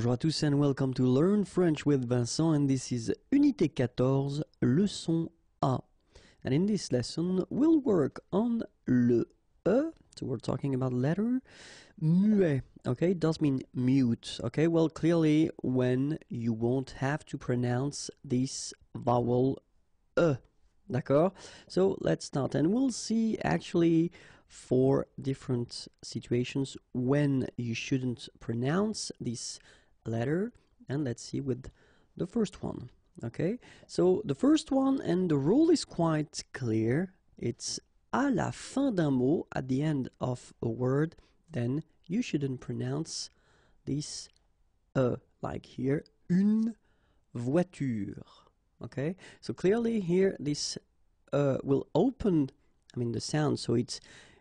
Bonjour à tous and welcome to Learn French with Vincent and this is Unité 14, leçon A. And in this lesson we'll work on le E, so we're talking about letter, muet, okay, it does mean mute, okay, well clearly when you won't have to pronounce this vowel E, d'accord? So let's start and we'll see actually four different situations when you shouldn't pronounce this letter and let's see with the first one okay so the first one and the rule is quite clear it's à la fin d'un mot at the end of a word then you shouldn't pronounce this uh, like here une voiture okay so clearly here this uh, will open I mean the sound so it's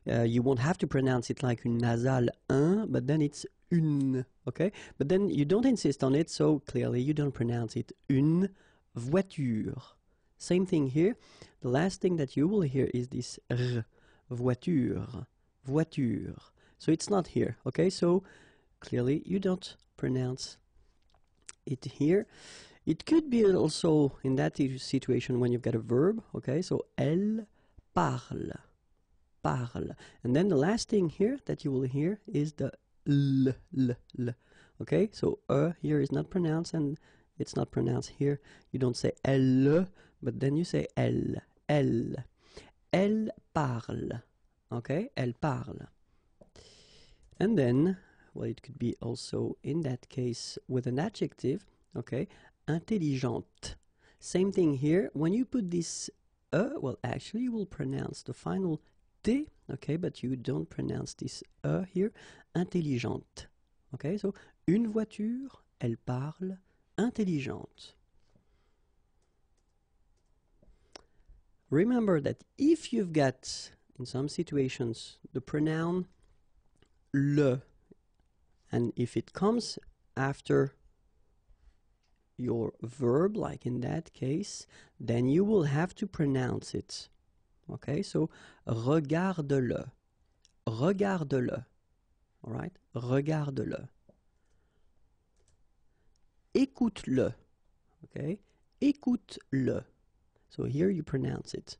uh, you won't have to pronounce it like une nasal un but then it's une. Okay? But then you don't insist on it, so clearly you don't pronounce it une voiture. Same thing here. The last thing that you will hear is this r, voiture, voiture. So it's not here, okay? So clearly you don't pronounce it here. It could be also in that situation when you've got a verb, okay? So elle parle, parle. And then the last thing here that you will hear is the l, l, l. Okay, so e uh, here is not pronounced and it's not pronounced here. You don't say elle, but then you say elle, elle. Elle parle. Okay, elle parle. And then, well, it could be also in that case with an adjective. Okay, intelligente. Same thing here. When you put this e, uh, well, actually, you will pronounce the final intelligente, okay, but you don't pronounce this E here, intelligente. Okay, so une voiture, elle parle intelligente. Remember that if you've got, in some situations, the pronoun le, and if it comes after your verb, like in that case, then you will have to pronounce it. Okay, so regarde-le. Regarde-le. All right? Regarde-le. Écoute-le. Okay? Écoute-le. So here you pronounce it.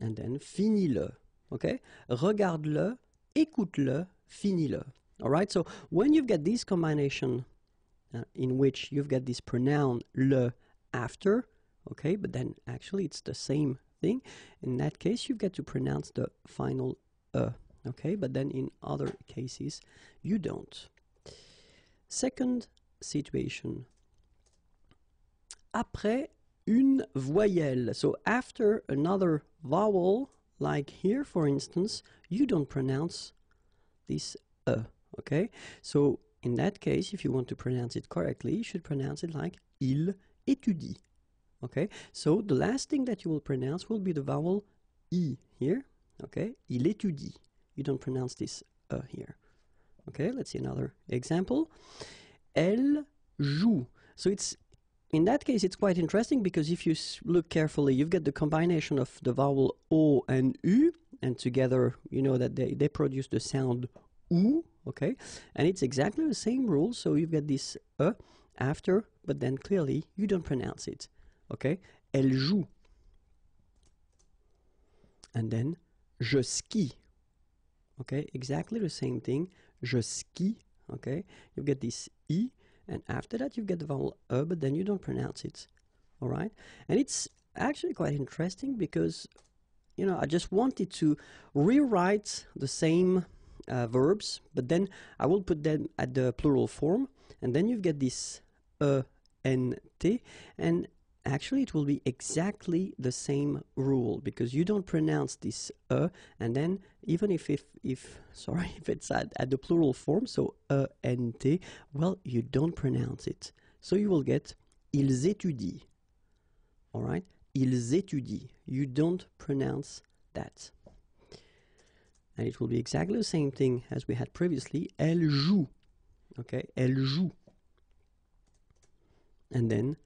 And then finis-le. Okay? Regarde-le, écoute-le, finis-le. All right? So when you've got this combination uh, in which you've got this pronoun le after, okay, but then actually it's the same thing. In that case, you get to pronounce the final uh, okay? But then in other cases, you don't. Second situation. Après une voyelle. So after another vowel, like here, for instance, you don't pronounce this uh, okay? So in that case, if you want to pronounce it correctly, you should pronounce it like il étudie okay so the last thing that you will pronounce will be the vowel e here okay il étudie you don't pronounce this uh here okay let's see another example elle joue so it's in that case it's quite interesting because if you look carefully you've got the combination of the vowel o and u and together you know that they, they produce the sound ou okay and it's exactly the same rule so you've got this uh after but then clearly you don't pronounce it OK? Elle joue. And then, je ski. Okay, exactly the same thing. Je ski. Okay, you get this E, and after that, you get the vowel E, but then you don't pronounce it. All right, and it's actually quite interesting because you know, I just wanted to rewrite the same uh, verbs, but then I will put them at the plural form, and then you get this e n t, and actually it will be exactly the same rule because you don't pronounce this uh and then even if if, if sorry if it's at, at the plural form so uh well you don't pronounce it so you will get ils étudient all right ils étudient you don't pronounce that and it will be exactly the same thing as we had previously elle joue okay elle joue and then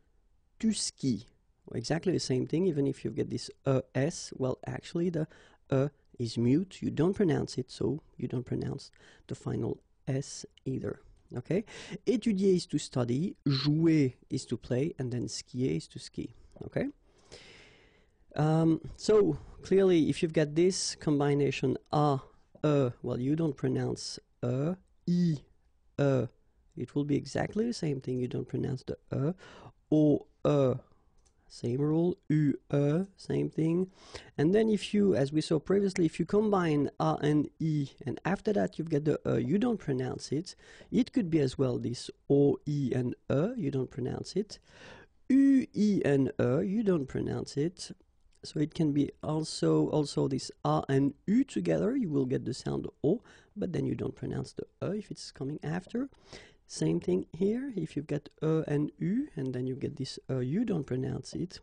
to ski. Well, exactly the same thing, even if you get this es, well, actually the e is mute, you don't pronounce it, so you don't pronounce the final s either. Okay? Étudier is to study, jouer is to play, and then skier is to ski. Okay? Um, so clearly, if you've got this combination a, e, well, you don't pronounce e. it will be exactly the same thing. You don't pronounce the e or uh, same rule, u, uh, same thing. And then if you, as we saw previously, if you combine r and e, and after that you've got the uh, you don't pronounce it. It could be as well this o, e, and e, you don't pronounce it. U, e, and e, you don't pronounce it. So it can be also also this r and u together. You will get the sound o, but then you don't pronounce the e if it's coming after. Same thing here, if you get ö and u, and then you get this u, uh, you don't pronounce it.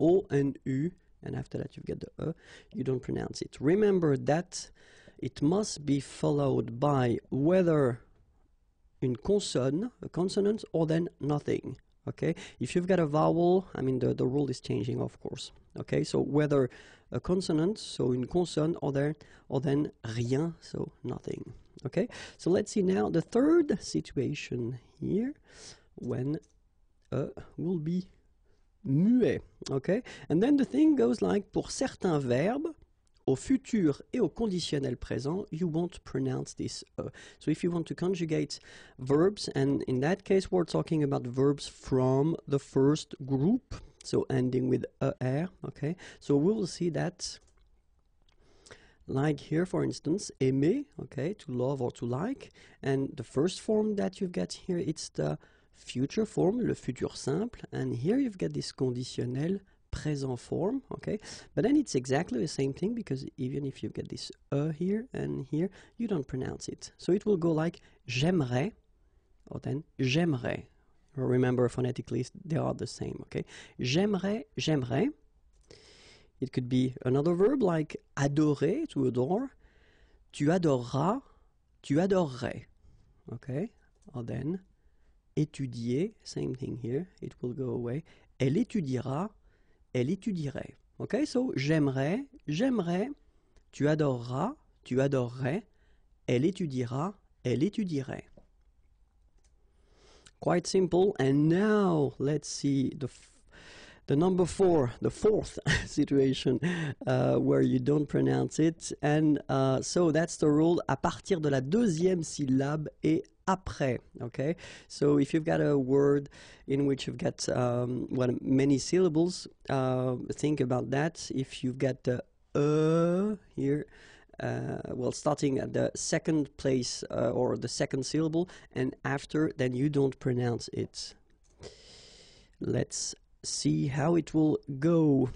O and u, and after that you get the e, you don't pronounce it. Remember that it must be followed by whether in consonant, a consonant, or then nothing. Okay, if you've got a vowel, I mean the, the rule is changing, of course. Okay, so whether a consonant, so in consonant, or then, or then rien, so nothing. Okay, so let's see now the third situation here when uh, will be muet. Okay, and then the thing goes like pour certains verbes. Au futur et au conditionnel présent, you won't pronounce this. Uh. So, if you want to conjugate verbs, and in that case, we're talking about verbs from the first group, so ending with er. Okay, so we will see that like here for instance aimer okay to love or to like and the first form that you get here it's the future form le futur simple and here you've got this conditionnel present form okay but then it's exactly the same thing because even if you get this e here and here you don't pronounce it so it will go like j'aimerais or then j'aimerais remember phonetically they are the same okay j'aimerais j'aimerais It could be another verb like adorer, to adore. Tu adoreras, tu adorerais. Okay? Or then, étudier, same thing here, it will go away. Elle étudiera, elle étudierait. Okay? So, j'aimerais, j'aimerais, tu adoreras, tu adorerais, elle étudiera, elle étudierait. Quite simple. And now, let's see the The number four, the fourth situation uh, where you don't pronounce it. And uh, so that's the rule à partir de la deuxième syllabe et après. Okay, so if you've got a word in which you've got um, well, many syllables, uh, think about that. If you've got the uh here, uh, well, starting at the second place uh, or the second syllable, and after, then you don't pronounce it. Let's see how it will go.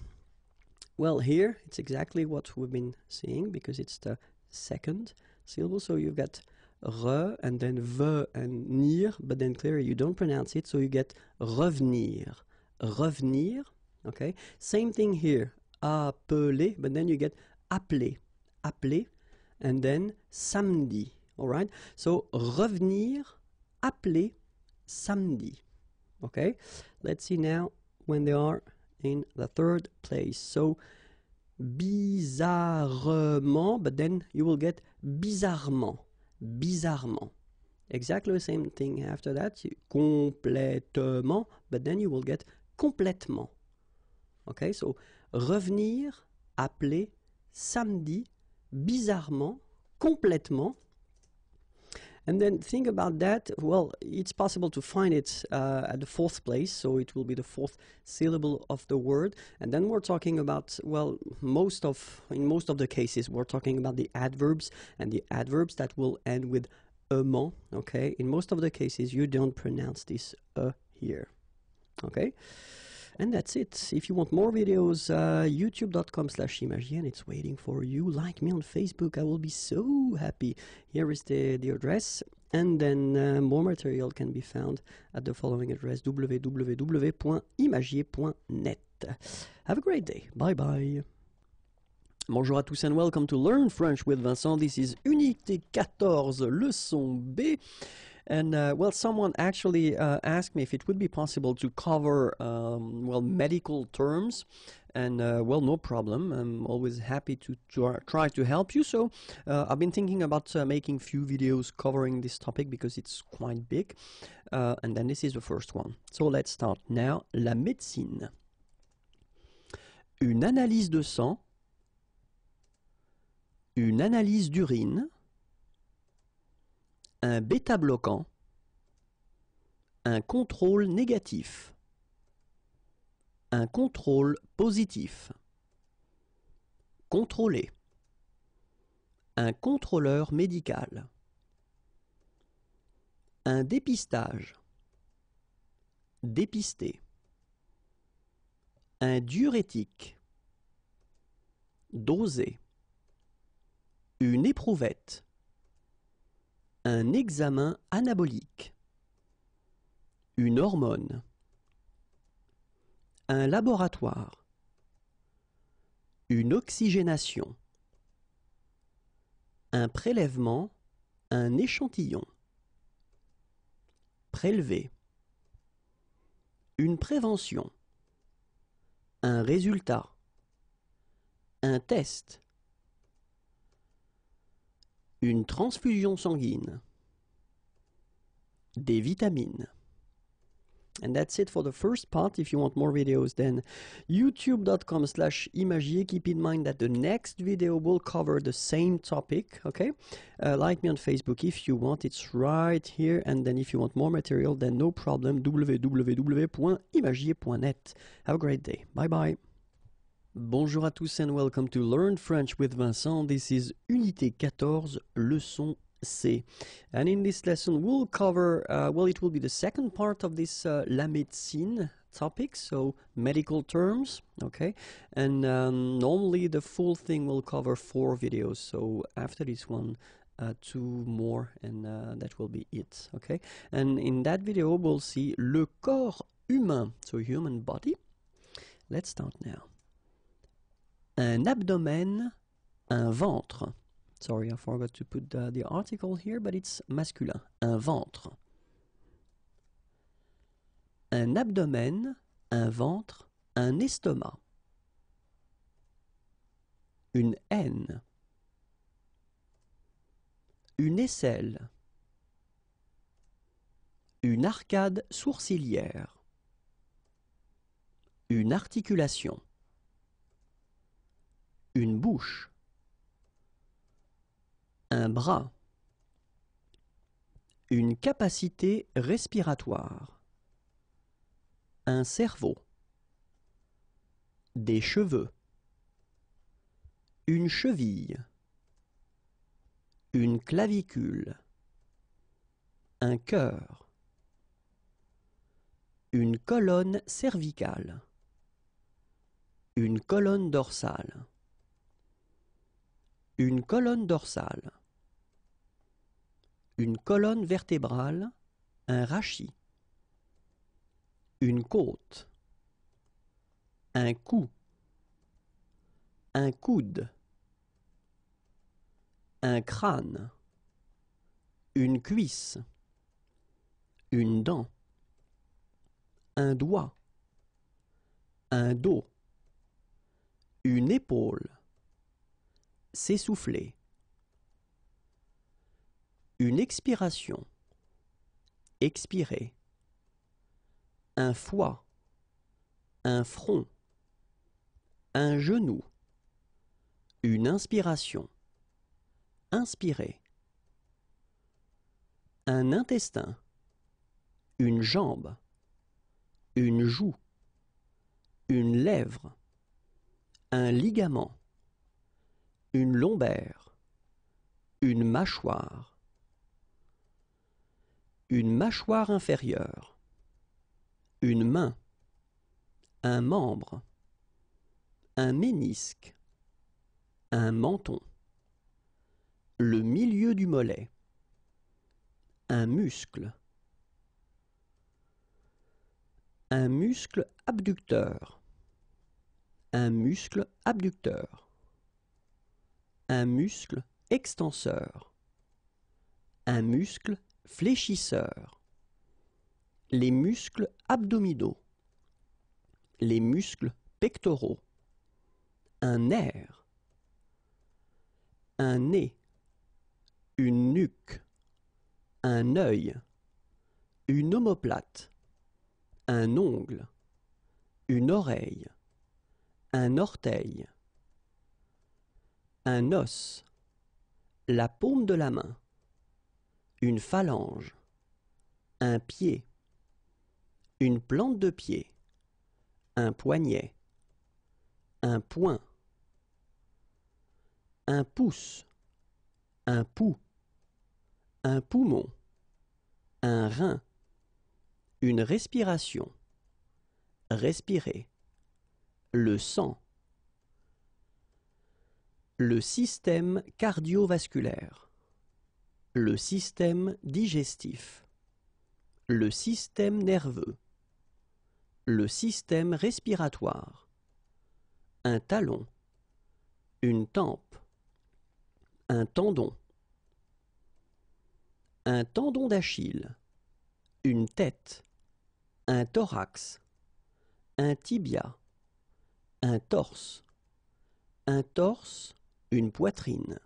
Well, here it's exactly what we've been seeing because it's the second syllable. So you've got re and then ve and nir, but then clearly you don't pronounce it, so you get revenir. Revenir, okay? Same thing here, appeler, but then you get appeler, appeler, and then samedi, all right? So revenir, appeler, samedi, okay? Let's see now when they are in the third place. So bizarrement, but then you will get bizarrement. Bizarrement. Exactly the same thing after that. Complètement, but then you will get complètement. Okay, so revenir, appeler, samedi, bizarrement, complètement, And then think about that. Well, it's possible to find it uh, at the fourth place, so it will be the fourth syllable of the word. And then we're talking about, well, most of, in most of the cases, we're talking about the adverbs and the adverbs that will end with mon. okay? In most of the cases, you don't pronounce this uh here, okay? And that's it. If you want more videos, uh, youtube.com slash and it's waiting for you. Like me on Facebook, I will be so happy. Here is the, the address. And then uh, more material can be found at the following address www.imagier.net. Have a great day. Bye bye. Bonjour à tous and welcome to Learn French with Vincent. This is Unité 14, leçon B. And uh, well, someone actually uh, asked me if it would be possible to cover um, well medical terms. And uh, well, no problem. I'm always happy to try to help you. So uh, I've been thinking about uh, making few videos covering this topic because it's quite big. Uh, and then this is the first one. So let's start now. La médecine. Une analyse de sang. Une analyse d'urine. un bêta-bloquant, un contrôle négatif, un contrôle positif, contrôler, un contrôleur médical, un dépistage, dépister, un diurétique, doser, une éprouvette. Un examen anabolique, une hormone, un laboratoire, une oxygénation, un prélèvement, un échantillon, prélever, une prévention, un résultat, un test, une transfusion sanguine. Des vitamines. And that's it for the first part. If you want more videos, then youtube.com slash imagier. Keep in mind that the next video will cover the same topic, okay? Uh, like me on Facebook if you want. It's right here. And then if you want more material, then no problem. www.imagier.net. Have a great day. Bye-bye. Bonjour à tous and welcome to Learn French with Vincent. This is Unité 14, leçon C. And in this lesson we'll cover, uh, well it will be the second part of this uh, La Médecine topic, so medical terms, okay? And um, normally the full thing will cover four videos, so after this one uh, two more and uh, that will be it, okay? And in that video we'll see le corps humain, so human body. Let's start now. un abdomen, un ventre. Sorry, I forgot to put the, article here, but it's masculin. Un ventre. Un abdomen, un ventre, un estomac. Une haine. Une aisselle. Une arcade sourcilière. Une articulation. Une bouche. Un bras. Une capacité respiratoire. Un cerveau. Des cheveux. Une cheville. Une clavicule. Un cœur. Une colonne cervicale. Une colonne dorsale une colonne dorsale, une colonne vertébrale, un rachis, une côte, un cou, un coude, un crâne, une cuisse, une dent, un doigt, un dos, une épaule, S'essouffler. Une expiration. Expirer. Un foie. Un front. Un genou. Une inspiration. Inspirer. Un intestin. Une jambe. Une joue. Une lèvre. Un ligament une lombaire, une mâchoire, une mâchoire inférieure, une main, un membre, un ménisque, un menton, le milieu du mollet, un muscle, un muscle abducteur, un muscle abducteur un muscle extenseur, un muscle fléchisseur, les muscles abdominaux, les muscles pectoraux, un nerf, un nez, une nuque, un œil, une omoplate, un ongle, une oreille, un orteil, un os. La paume de la main. Une phalange. Un pied. Une plante de pied. Un poignet. Un poing, Un pouce. Un pouls. Un poumon. Un rein. Une respiration. Respirer. Le sang. Le système cardiovasculaire. Le système digestif. Le système nerveux. Le système respiratoire. Un talon. Une tempe. Un tendon. Un tendon d'Achille. Une tête. Un thorax. Un tibia. Un torse. Un torse une poitrine,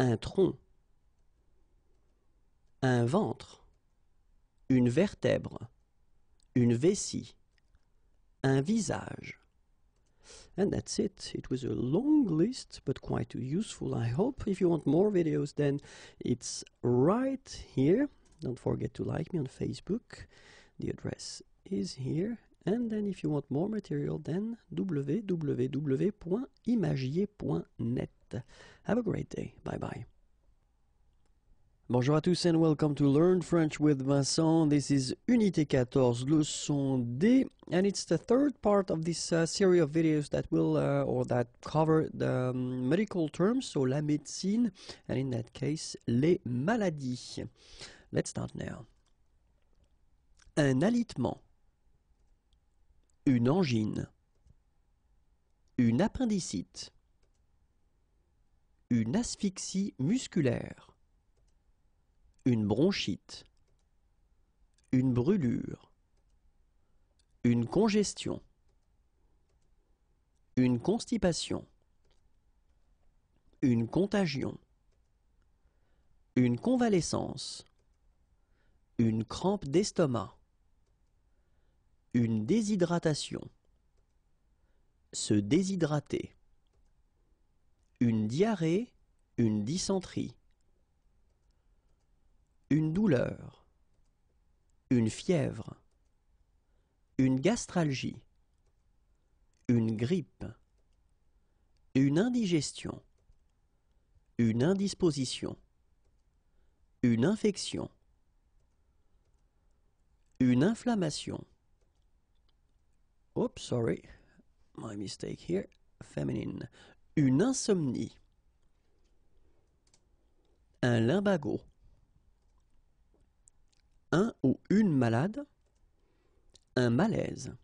un tronc, un ventre, une vertèbre, une vessie, un visage. And that's it. It was a long list, but quite useful, I hope. If you want more videos, then it's right here. Don't forget to like me on Facebook. The address is here. And then if you want more material, then www.imagier.net. Have a great day. Bye bye. Bonjour à tous and welcome to Learn French with Vincent. This is Unité 14, Leçon D, and it's the third part of this uh, series of videos that will uh, or that cover the um, medical terms, so la médecine, and in that case, les maladies. Let's start now. Un alitement. Une angine. Une appendicite. Une asphyxie musculaire. Une bronchite. Une brûlure. Une congestion. Une constipation. Une contagion. Une convalescence. Une crampe d'estomac. Une déshydratation. Se déshydrater. Une diarrhée, une dysenterie. Une douleur. Une fièvre. Une gastralgie. Une grippe. Une indigestion. Une indisposition. Une infection. Une inflammation. Oups, sorry. My mistake here. Feminine. Une insomnie. Un limbago. Un ou une malade. Un malaise.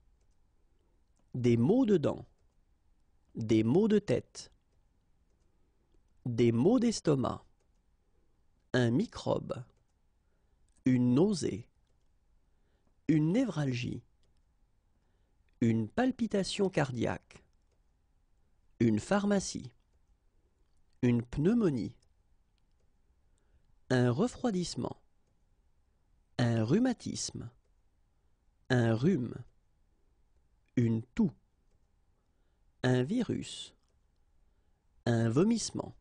Des maux de dents. Des maux de tête. Des maux d'estomac. Un microbe. Une nausée. Une névralgie une palpitation cardiaque. Une pharmacie. Une pneumonie. Un refroidissement. Un rhumatisme. Un rhume. Une toux. Un virus. Un vomissement.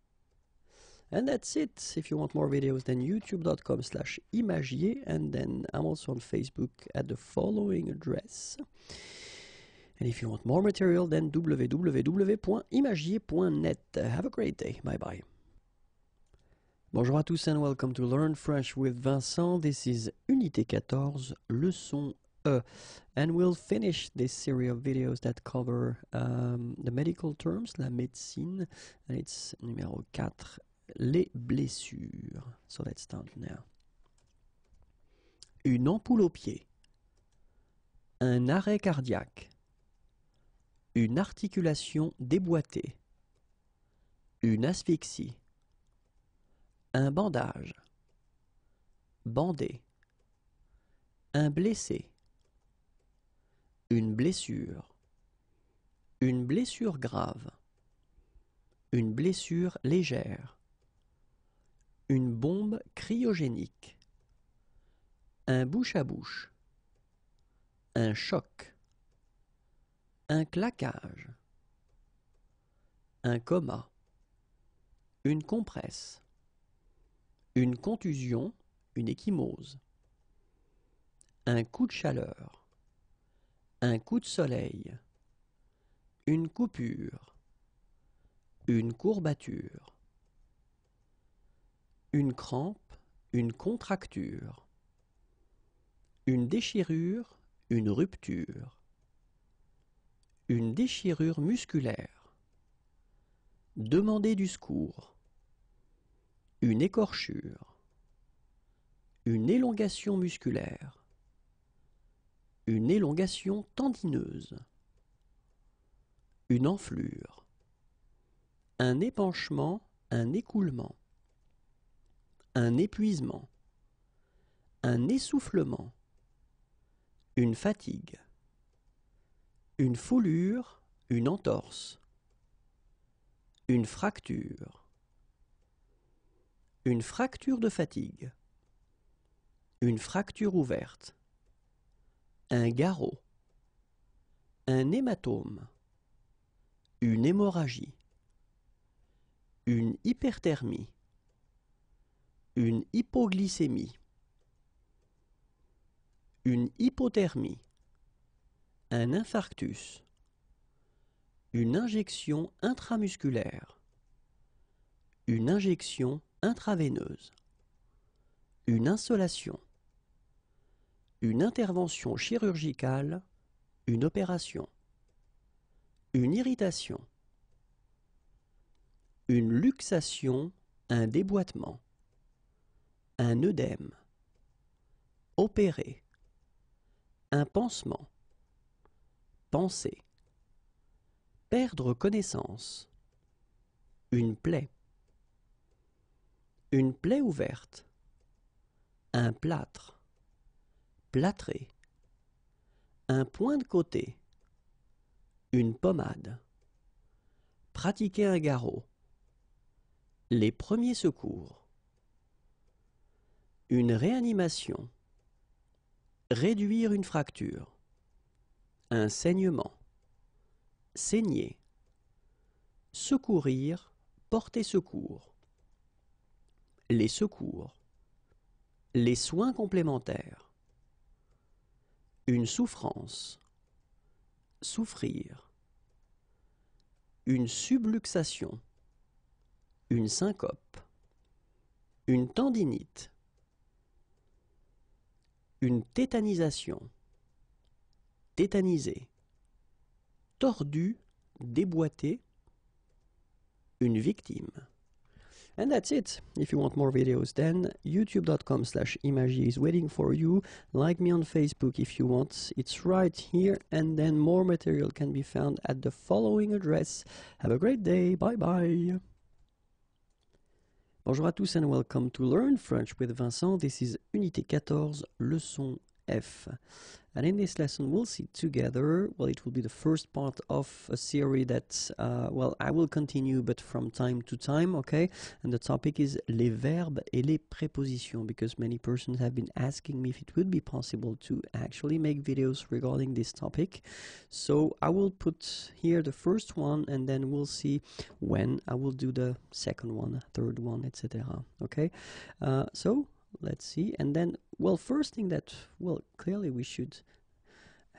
And that's it. If you want more videos, then youtube.com slash imagier. And then I'm also on Facebook at the following address. And if you want more material, then www.imagier.net. Have a great day. Bye bye. Bonjour à tous and welcome to Learn French with Vincent. This is Unité 14, leçon E. And we'll finish this series of videos that cover um, the medical terms, la médecine, and it's numéro 4, les blessures. So let's start now. Une ampoule au pied. Un arrêt cardiaque. Une articulation déboîtée. Une asphyxie. Un bandage. Bandé. Un blessé. Une blessure. Une blessure grave. Une blessure légère. Une bombe cryogénique. Un bouche à bouche. Un choc. Un claquage. Un coma. Une compresse. Une contusion, une échymose. Un coup de chaleur. Un coup de soleil. Une coupure. Une courbature. Une crampe, une contracture. Une déchirure, une rupture. Une déchirure musculaire. Demander du secours. Une écorchure. Une élongation musculaire. Une élongation tendineuse. Une enflure. Un épanchement, un écoulement. Un épuisement. Un essoufflement. Une fatigue. Une foulure, une entorse. Une fracture. Une fracture de fatigue. Une fracture ouverte. Un garrot. Un hématome. Une hémorragie. Une hyperthermie. Une hypoglycémie. Une hypothermie. Un infarctus. Une injection intramusculaire. Une injection intraveineuse. Une insolation. Une intervention chirurgicale. Une opération. Une irritation. Une luxation. Un déboîtement. Un œdème. Opérer. Un pansement. Penser. Perdre connaissance. Une plaie. Une plaie ouverte. Un plâtre. Plâtrer Un point de côté. Une pommade. Pratiquer un garrot. Les premiers secours. Une réanimation. Réduire une fracture. Un saignement. Saigner. Secourir, porter secours. Les secours. Les soins complémentaires. Une souffrance. Souffrir. Une subluxation. Une syncope. Une tendinite. Une tétanisation tétanisé. Tordu, déboîté, une victime. And that's it. If you want more videos, then youtube.com slash is waiting for you. Like me on Facebook if you want. It's right here. And then more material can be found at the following address. Have a great day. Bye bye. Bonjour à tous and welcome to Learn French with Vincent. This is Unité 14, leçon F. And in this lesson, we'll see together, well, it will be the first part of a series that, uh, well, I will continue, but from time to time, okay? And the topic is les verbes et les prépositions, because many persons have been asking me if it would be possible to actually make videos regarding this topic. So I will put here the first one, and then we'll see when I will do the second one, third one, etc. Okay? Uh, so let's see and then well first thing that well clearly we should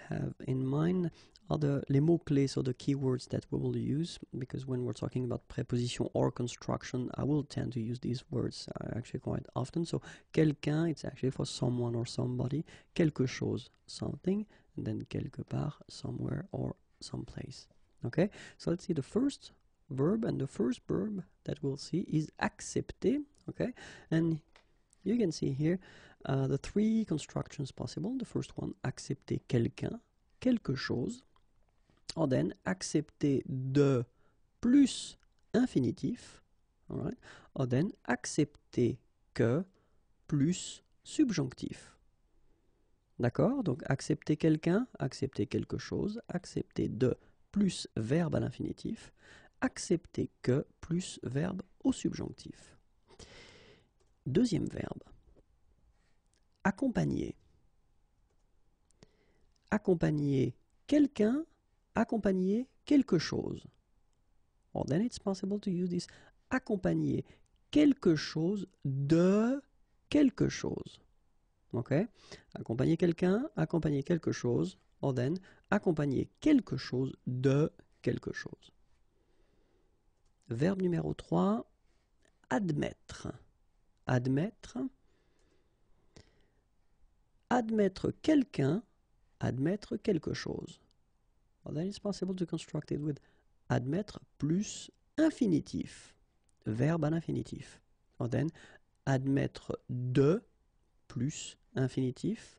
have in mind are the les mots clés so the keywords that we will use because when we're talking about preposition or construction I will tend to use these words uh, actually quite often so quelqu'un it's actually for someone or somebody quelque chose something and then quelque part somewhere or someplace okay so let's see the first verb and the first verb that we'll see is accepter okay and You can see here uh, the three constructions possible. The first one, accepter quelqu'un, quelque chose. And then, accepter de plus infinitif. All then, accepter que plus subjonctif. D'accord Donc, accepter quelqu'un, accepter quelque chose, accepter de plus verbe à l'infinitif, accepter que plus verbe au subjonctif. Deuxième verbe. Accompagner. Accompagner quelqu'un, accompagner quelque chose. Or then it's possible to use this. Accompagner quelque chose de quelque chose. OK Accompagner quelqu'un, accompagner quelque chose. Or then, accompagner quelque chose de quelque chose. Verbe numéro 3, admettre admettre. Admettre quelqu'un, admettre quelque chose. Well, then it's possible to construct it with admettre plus infinitif, verbe à l'infinitif. Well, then, admettre de plus infinitif.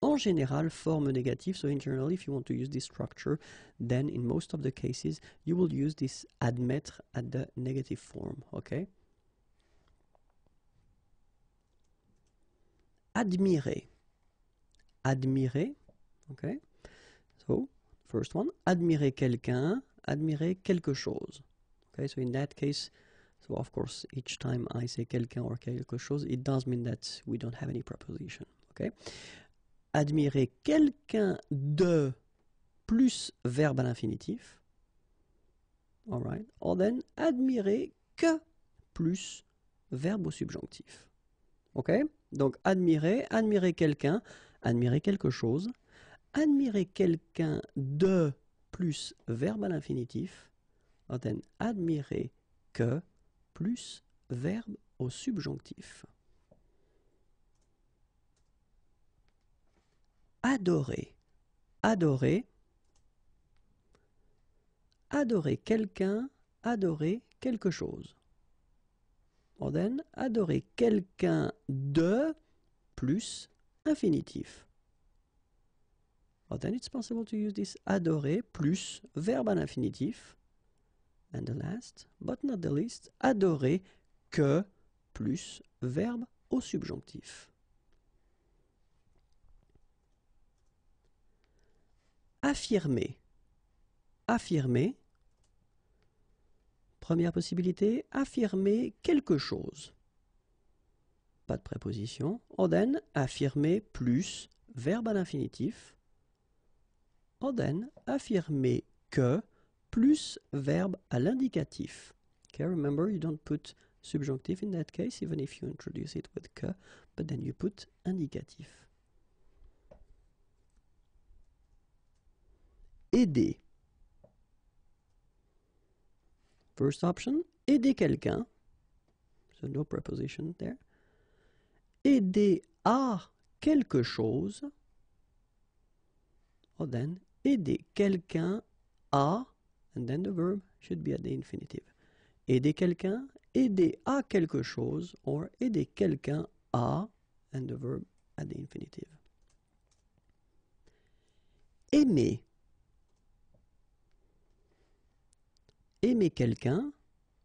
En général, forme négative. So in general, if you want to use this structure, then in most of the cases, you will use this admettre at the negative form. Okay? admirer. Admirer, ok So, first one, admirer quelqu'un, admirer quelque chose. Ok, so in that case, so of course, each time I say quelqu'un or quelque chose, it does mean that we don't have any preposition. ok Admirer quelqu'un de plus verbe à l'infinitif. Alright, Or then, admirer que plus verbe au subjonctif. ok donc admirer, admirer quelqu'un, admirer quelque chose, admirer quelqu'un de plus verbe à l'infinitif, admirer que plus verbe au subjonctif. Adorer, adorer, adorer quelqu'un, adorer quelque chose then, adorer quelqu'un de plus infinitif. Or then it's possible to use this adorer plus verbe à infinitif. And the last, but not the least, adorer que plus verbe au subjonctif. Affirmer. Affirmer, Première possibilité, affirmer quelque chose. Pas de préposition. Oden, affirmer plus, verbe à l'infinitif. Oden, affirmer que plus verbe à l'indicatif. Okay, remember, you don't put subjunctive in that case, even if you introduce it with que, but then you put indicatif. Aider. First option, aider quelqu'un. So no preposition there. Aider à quelque chose. Or oh, then, aider quelqu'un à, and then the verb should be at the infinitive. Aider quelqu'un, aider à quelque chose, or aider quelqu'un à, and the verb at the infinitive. Aimer. aimer quelqu'un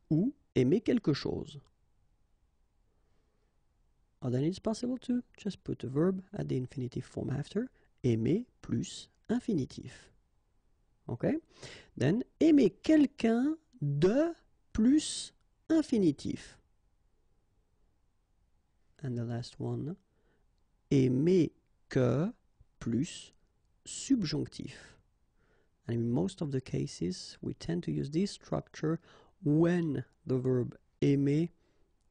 ou aimer quelque chose. Or then it's possible to? Just put a verb at the infinitive form after. Aimer plus infinitif. OK? Then, aimer quelqu'un de plus infinitif. And the last one, aimer que plus subjonctif. And in most of the cases, we tend to use this structure when the verb aimer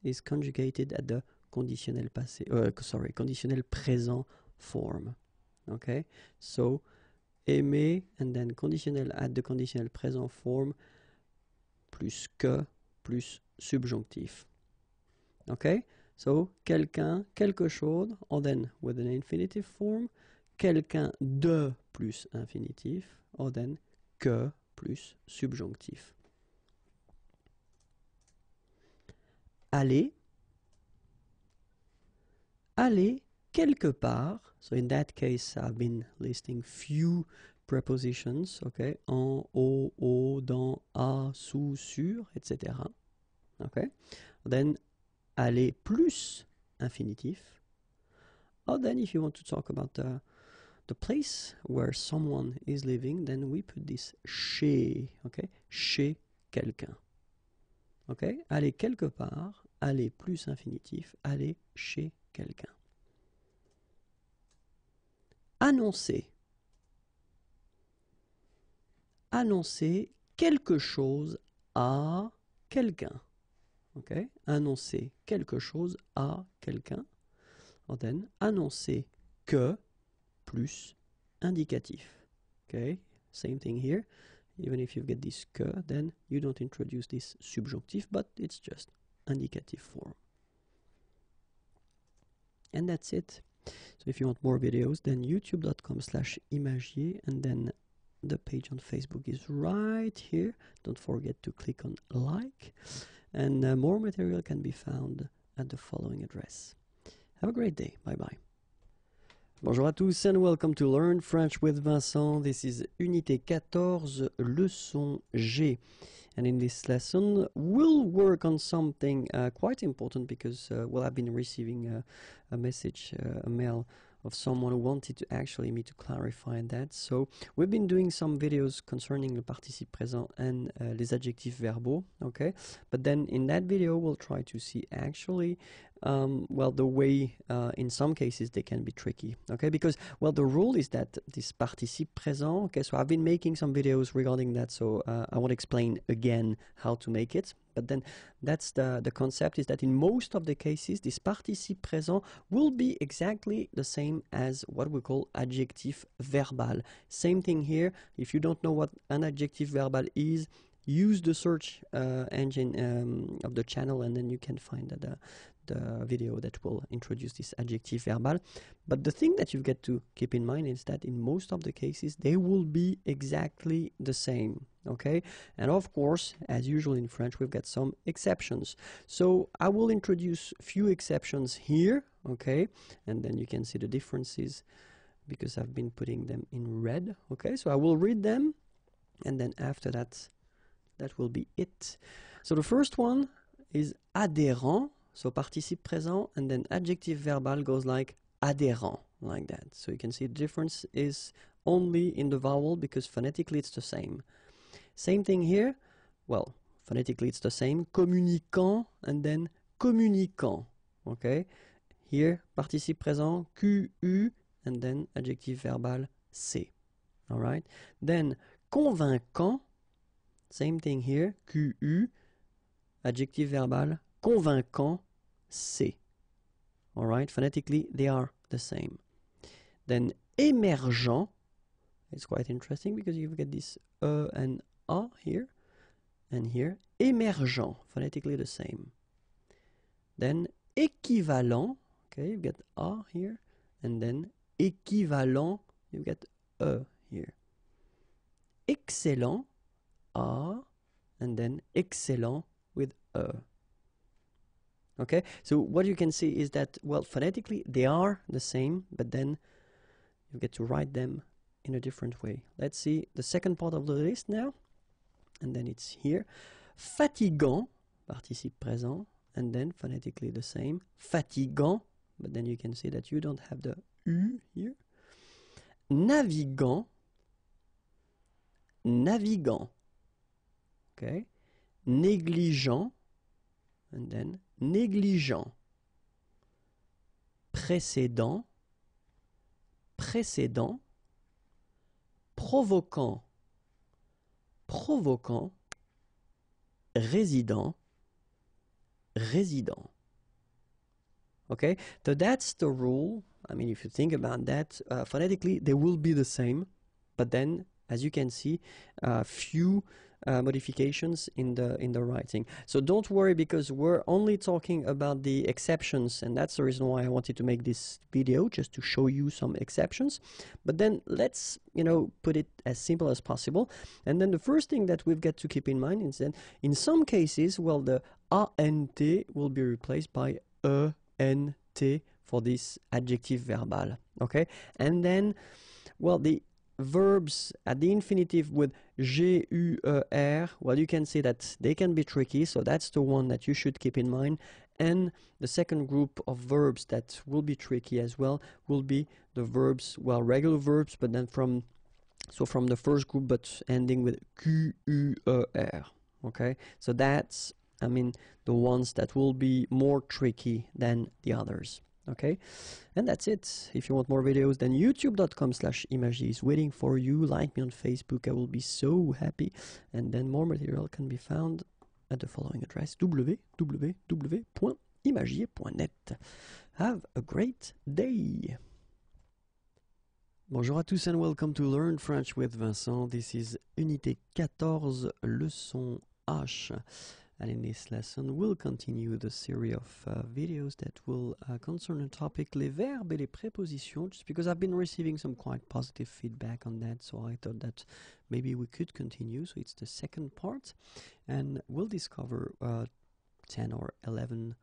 is conjugated at the conditional passé, uh, sorry, conditionnel present form. Okay, so aimer and then conditionnel at the conditional present form plus que plus subjonctif. Okay, so quelqu'un, quelque chose, or then with an infinitive form, quelqu'un de plus infinitif, then, que plus subjonctif. Aller. Aller quelque part. So in that case, I've been listing few prepositions, Okay, en, au, au, dans, à, sous, sur, etc. Okay. then aller plus infinitif. Or then, if you want to talk about uh, the place where someone is living, then we put this chez, okay? Chez quelqu'un. Okay? Aller quelque part, aller plus infinitif, aller chez quelqu'un. Annoncer. Annoncer quelque chose à quelqu'un. Okay? Annoncer quelque chose à quelqu'un. Then, annoncer que plus indicatif. Okay, same thing here. Even if you get this que, then you don't introduce this subjunctive, but it's just indicative form. And that's it. So if you want more videos, then youtube.com slash imagier, and then the page on Facebook is right here. Don't forget to click on like. And uh, more material can be found at the following address. Have a great day. Bye bye. Bonjour à tous and welcome to Learn French with Vincent. This is Unité 14, Leçon G. And in this lesson, we'll work on something uh, quite important because, uh, well, I've been receiving a, a message, uh, a mail of someone who wanted to actually me to clarify that. So we've been doing some videos concerning the participe présent and uh, les adjectifs verbaux, okay? But then in that video, we'll try to see actually um, well, the way uh, in some cases they can be tricky. Okay, because well, the rule is that this participe présent. Okay, so I've been making some videos regarding that, so uh, I want to explain again how to make it. But then that's the, the concept is that in most of the cases, this participe présent will be exactly the same as what we call adjectif verbal. Same thing here. If you don't know what an adjective verbal is, use the search uh, engine um, of the channel and then you can find that. Uh, the uh, video that will introduce this adjective verbal. But the thing that you get to keep in mind is that in most of the cases, they will be exactly the same. Okay, and of course, as usual in French, we've got some exceptions. So I will introduce few exceptions here. Okay, and then you can see the differences because I've been putting them in red. Okay, so I will read them, and then after that, that will be it. So the first one is adhérent So participe présent and then adjectif verbal goes like adhérent, like that. So you can see the difference is only in the vowel because phonetically it's the same. Same thing here. Well, phonetically it's the same. Communicant and then communicant. Okay? Here, participe présent QU and then adjectif verbal C. Alright? Then convaincant. Same thing here. QU. adjectif verbal convaincant C. All right, phonetically they are the same. Then émergent, it's quite interesting because you get this E and A here and here. Émergent, phonetically the same. Then équivalent, okay, you get A here, and then équivalent, you get E here. Excellent, A, and then excellent with E. Okay, so what you can see is that, well, phonetically they are the same, but then you get to write them in a different way. Let's see the second part of the list now, and then it's here. Fatigant, participe présent, and then phonetically the same. Fatigant, but then you can see that you don't have the U here. Navigant, navigant, okay. Négligent, and then négligent, précédent, précédent, provoquant, provoquant, résident, résident. Okay, so that's the rule. I mean, if you think about that, uh, phonetically they will be the same, but then, as you can see, a uh, few uh, modifications in the in the writing. So don't worry because we're only talking about the exceptions and that's the reason why I wanted to make this video just to show you some exceptions. But then let's, you know, put it as simple as possible. And then the first thing that we've got to keep in mind is that in some cases, well, the ANT will be replaced by ENT for this adjective verbal, okay? And then, well, the verbs at the infinitive with G-U-E-R, well, you can see that they can be tricky, so that's the one that you should keep in mind. And the second group of verbs that will be tricky as well will be the verbs, well, regular verbs, but then from, so from the first group, but ending with Q-U-E-R, okay? So that's, I mean, the ones that will be more tricky than the others okay and that's it if you want more videos then youtube.com slash is waiting for you like me on facebook i will be so happy and then more material can be found at the following address www.imagier.net have a great day Bonjour à tous and welcome to Learn French with Vincent. This is Unité 14, leçon H and in this lesson we'll continue the series of uh, videos that will uh, concern the topic les verbes et les prépositions just because I've been receiving some quite positive feedback on that so I thought that maybe we could continue so it's the second part and we'll discover uh, 10 or 11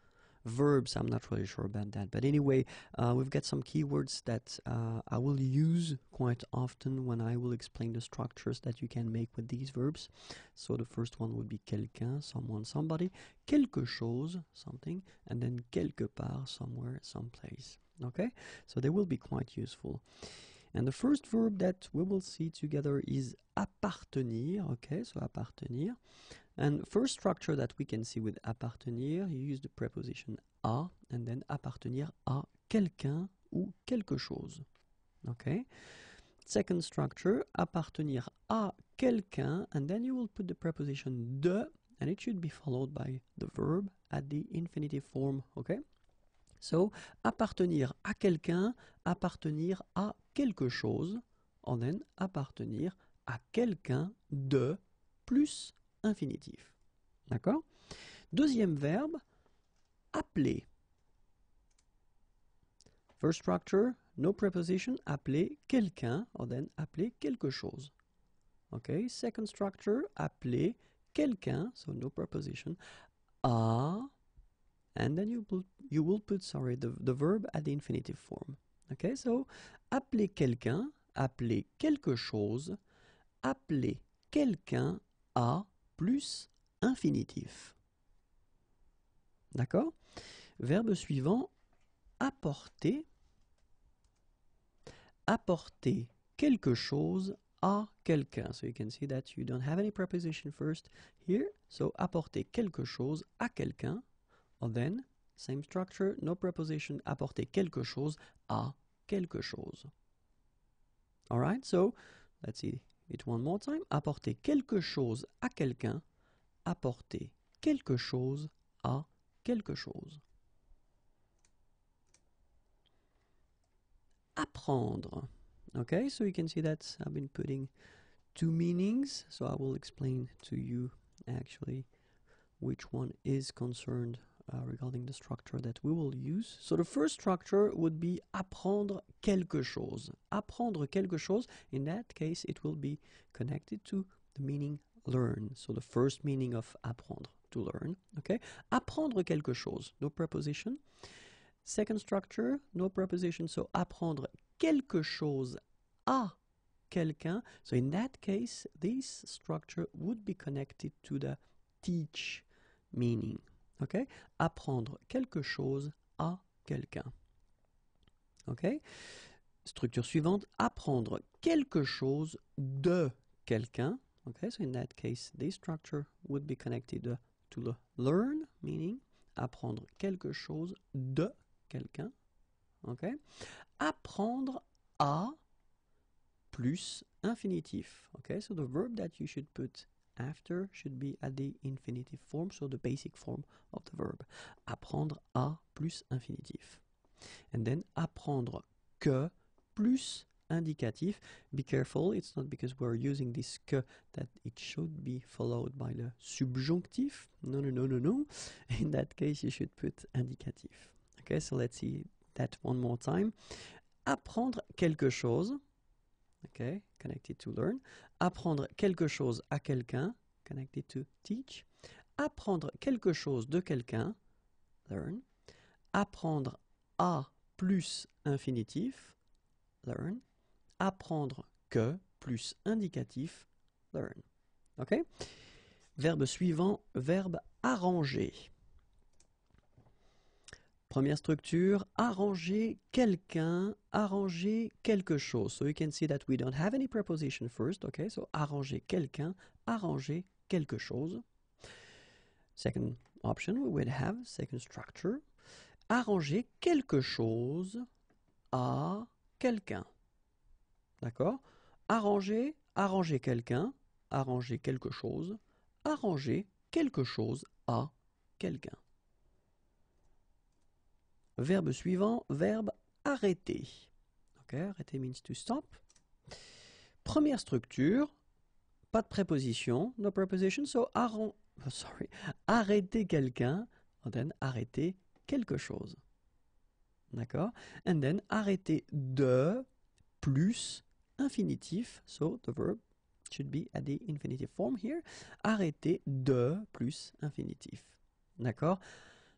verbs. I'm not really sure about that. But anyway, uh, we've got some keywords that uh, I will use quite often when I will explain the structures that you can make with these verbs. So the first one would be quelqu'un, someone, somebody, quelque chose, something, and then quelque part, somewhere, someplace. Okay? So they will be quite useful. And the first verb that we will see together is appartenir. Okay, so appartenir. And first structure that we can see with appartenir, you use the preposition à and then appartenir à quelqu'un ou quelque chose. Okay? Second structure, appartenir à quelqu'un and then you will put the preposition de and it should be followed by the verb at the infinitive form, okay? So, appartenir à quelqu'un, appartenir à quelque chose, and then appartenir à quelqu'un de plus infinitif. D'accord Deuxième verbe, appeler. First structure, no preposition, appeler quelqu'un, or then appeler quelque chose. Ok second structure, appeler quelqu'un, so no preposition, a, and then you, you will put, sorry, the, the verb at the infinitive form. Ok so appeler quelqu'un, appeler quelque chose, appeler quelqu'un à plus infinitif. D'accord Verbe suivant, apporter. Apporter quelque chose à quelqu'un. So you can see that you don't have any preposition first here. So apporter quelque chose à quelqu'un. and then, same structure, no preposition, apporter quelque chose à quelque chose. Alright, so let's see It one more time. Apporter quelque chose à quelqu'un. Apporter quelque chose à quelque chose. Apprendre. Okay, so you can see that I've been putting two meanings. So I will explain to you actually which one is concerned uh, regarding the structure that we will use. So the first structure would be apprendre quelque chose. Apprendre quelque chose, in that case, it will be connected to the meaning learn. So the first meaning of apprendre, to learn. Okay, Apprendre quelque chose, no preposition. Second structure, no preposition. So apprendre quelque chose à quelqu'un. So in that case, this structure would be connected to the teach meaning. Apprendre quelque chose à quelqu'un. Ok Structure suivante, apprendre quelque chose de quelqu'un. Ok so in that case, this structure would be connected to the learn, meaning apprendre quelque chose de quelqu'un. Ok Apprendre à plus infinitif. Ok So the verb that you should put after should be at the infinitive form, so the basic form of the verb. Apprendre à plus infinitif. And then apprendre que plus indicatif. Be careful, it's not because we're using this que that it should be followed by the subjunctive. No, no, no, no, no. In that case, you should put indicatif. Okay, so let's see that one more time. Apprendre quelque chose. to learn, apprendre quelque chose à quelqu'un, connected to teach, apprendre quelque chose de quelqu'un, learn, apprendre à plus infinitif, learn, apprendre que plus indicatif, learn. Verbe suivant, verbe arranger. Première structure, arranger quelqu'un, arranger quelque chose. So you can see that we don't have any preposition first, okay? So arranger quelqu'un, arranger quelque chose. Second option, we would have second structure. Arranger quelque chose à quelqu'un. D'accord Arranger, arranger quelqu'un, arranger quelque chose, arranger quelque chose à quelqu'un. Verbe suivant, verbe arrêter. Ok, arrêter means to stop. Première structure, pas de préposition, no preposition, so arrond... sorry, arrêter quelqu'un, and then arrêter quelque chose. D'accord And then arrêter de plus infinitif, so the verb should be at the infinitive form here, arrêter de plus infinitif. D'accord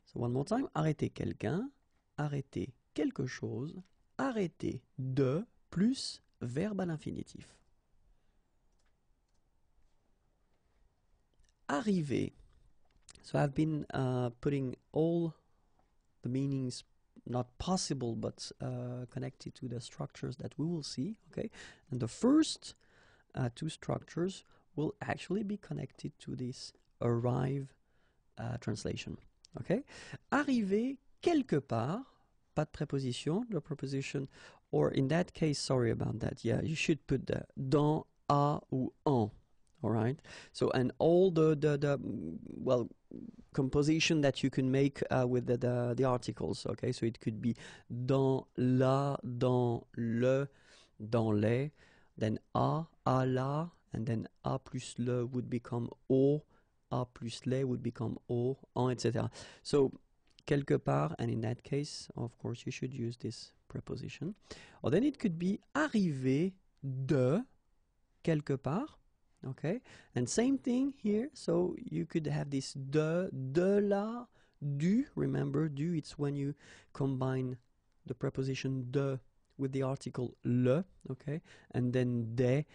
So one more time, arrêter quelqu'un, arrêter quelque chose, arrêter de plus verbe à l'infinitif. Arriver. So I've been uh, putting all the meanings not possible but uh, connected to the structures that we will see, okay? And the first uh, two structures will actually be connected to this arrive translation. Okay? Arriver quelque part, pas de préposition, the preposition, or in that case, sorry about that, yeah, you should put the dans, à ou en. All right. So and all the, the, the well composition that you can make uh, with the, the, articles. Okay. So it could be dans la, dans le, dans les. Then a à la, and then a plus le would become o, a plus les would become o, en, etc. So quelque part, and in that case, of course, you should use this preposition. Or then it could be arrivé de quelque part, okay? And same thing here, so you could have this de, de la, du. Remember, du, it's when you combine the preposition de with the article le, okay? And then de,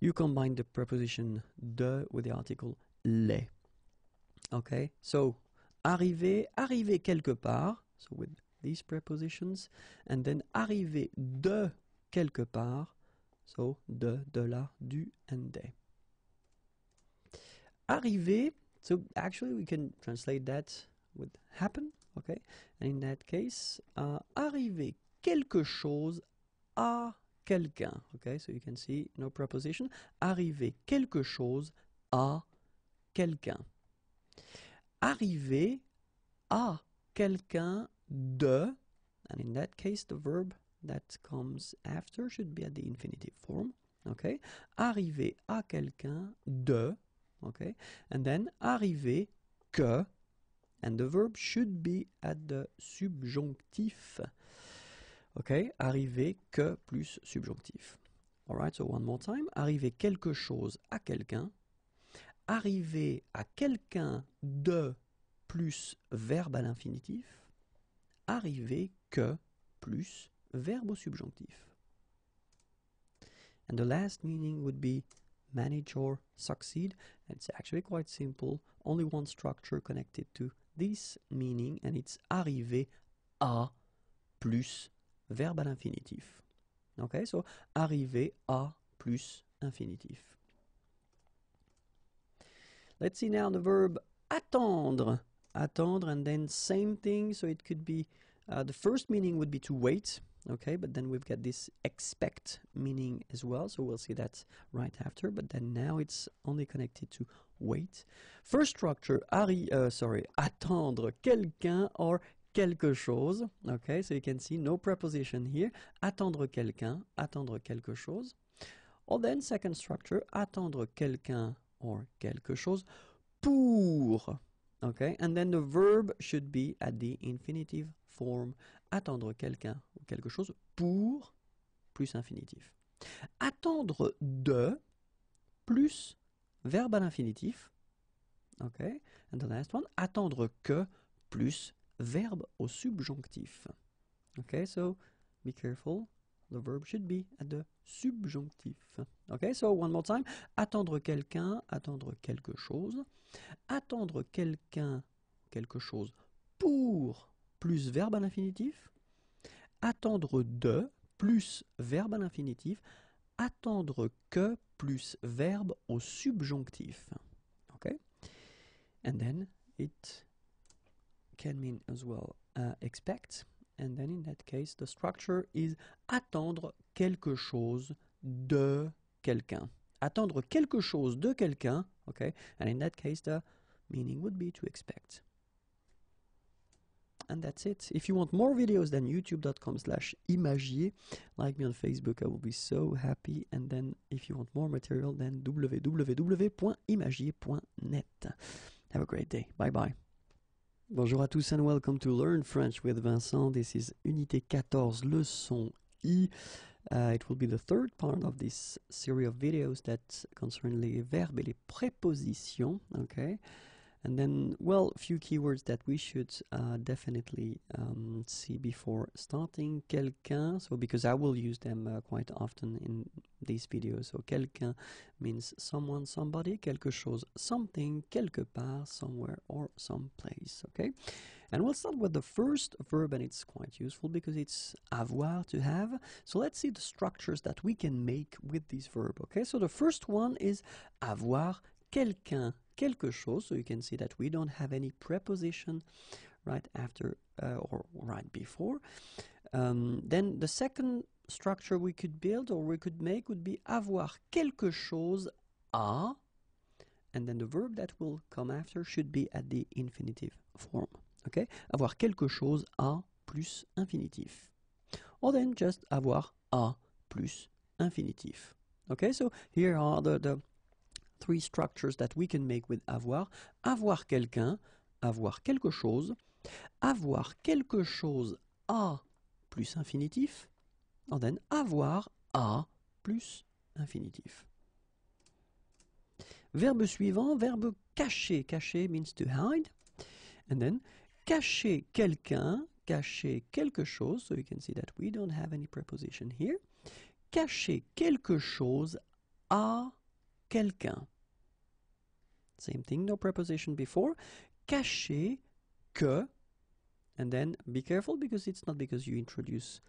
you combine the preposition de with the article les. Okay, so Arriver, arriver quelque part, so with these prepositions, and then arriver de quelque part, so de, de là, du, and des. Arriver, so actually we can translate that with happen, okay? And in that case, uh, arriver quelque chose à quelqu'un, okay? So you can see no preposition. Arriver quelque chose à quelqu'un arriver à quelqu'un de, and in that case the verb that comes after should be at the infinitive form, okay? Arriver à quelqu'un de, okay? And then arriver que, and the verb should be at the subjonctif, okay? Arriver que plus subjonctif. Alright, so one more time. Arriver quelque chose à quelqu'un, arriver à quelqu'un de plus verbe à l'infinitif, arriver que plus verbe au subjonctif. And the last meaning would be manage or succeed. It's actually quite simple, only one structure connected to this meaning, and it's arriver à plus verbe à l'infinitif. Okay, so arriver à plus infinitif. Let's see now the verb attendre. Attendre and then same thing. So it could be uh, the first meaning would be to wait. Okay, but then we've got this expect meaning as well. So we'll see that right after. But then now it's only connected to wait. First structure, arri uh, sorry, attendre quelqu'un or quelque chose. Okay, so you can see no preposition here. Attendre quelqu'un, attendre quelque chose. Or then second structure, attendre quelqu'un or quelque chose pour. Okay? And then the verb should be at the infinitive form. Attendre quelqu'un ou quelque chose pour plus infinitif. Attendre de plus verbe à l'infinitif. ok, And the last one, attendre que plus verbe au subjonctif. ok, so be careful. The verb should be at the subjonctif. Okay, so one more time. Attendre quelqu'un, attendre quelque chose. Attendre quelqu'un, quelque chose pour plus verbe à l'infinitif. Attendre de plus verbe à l'infinitif. Attendre que plus verbe au subjonctif. Okay? And then it can mean as well uh, expect. and then in that case, the structure is attendre quelque chose de quelqu'un. Attendre quelque chose de quelqu'un, okay? And in that case, the meaning would be to expect. And that's it. If you want more videos than youtube.com slash imagier, like me on Facebook, I will be so happy. And then if you want more material, then www.imagier.net. Have a great day. Bye bye. Bonjour à tous and welcome to Learn French with Vincent. This is Unité 14, Leçon I. Uh, it will be the third part of this series of videos that concern les verbes et les prépositions. Okay and then well few keywords that we should uh, definitely um, see before starting quelqu'un so because I will use them uh, quite often in these videos so quelqu'un means someone somebody quelque chose something quelque part somewhere or someplace okay and we'll start with the first verb and it's quite useful because it's avoir to have so let's see the structures that we can make with this verb okay so the first one is avoir quelqu'un, quelque chose. So you can see that we don't have any preposition right after uh, or right before. Um, then the second structure we could build or we could make would be avoir quelque chose à, and then the verb that will come after should be at the infinitive form. Okay? Avoir quelque chose à plus infinitif. Or then just avoir à plus infinitif. Okay, so here are the, the three structures that we can make with avoir. Avoir quelqu'un, avoir quelque chose, avoir quelque chose à plus infinitif, and then avoir à plus infinitif. Verbe suivant, verbe cacher. Cacher means to hide. And then cacher quelqu'un, cacher quelque chose. So you can see that we don't have any preposition here. Cacher quelque chose à quelqu'un. Same thing, no preposition before. Cacher que. And then be careful because it's not because you introduce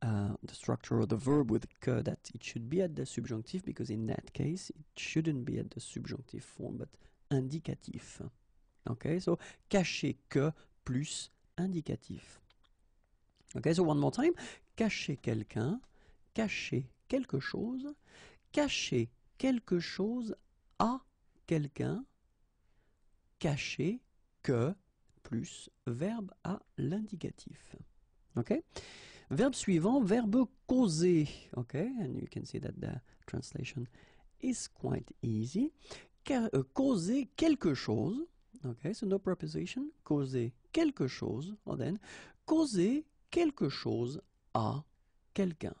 uh, the structure of the verb with que that it should be at the subjunctive because in that case it shouldn't be at the subjunctive form but indicatif. Okay, so cacher que plus indicatif. Okay, so one more time. Cacher quelqu'un, cacher quelque chose, cacher quelque chose à quelqu'un, caché que plus verbe à l'indicatif. OK Verbe suivant, verbe causer. OK And you can see that the translation is quite easy. Euh, causer quelque chose. OK So no preposition. Causer quelque chose. then, causer quelque chose à quelqu'un.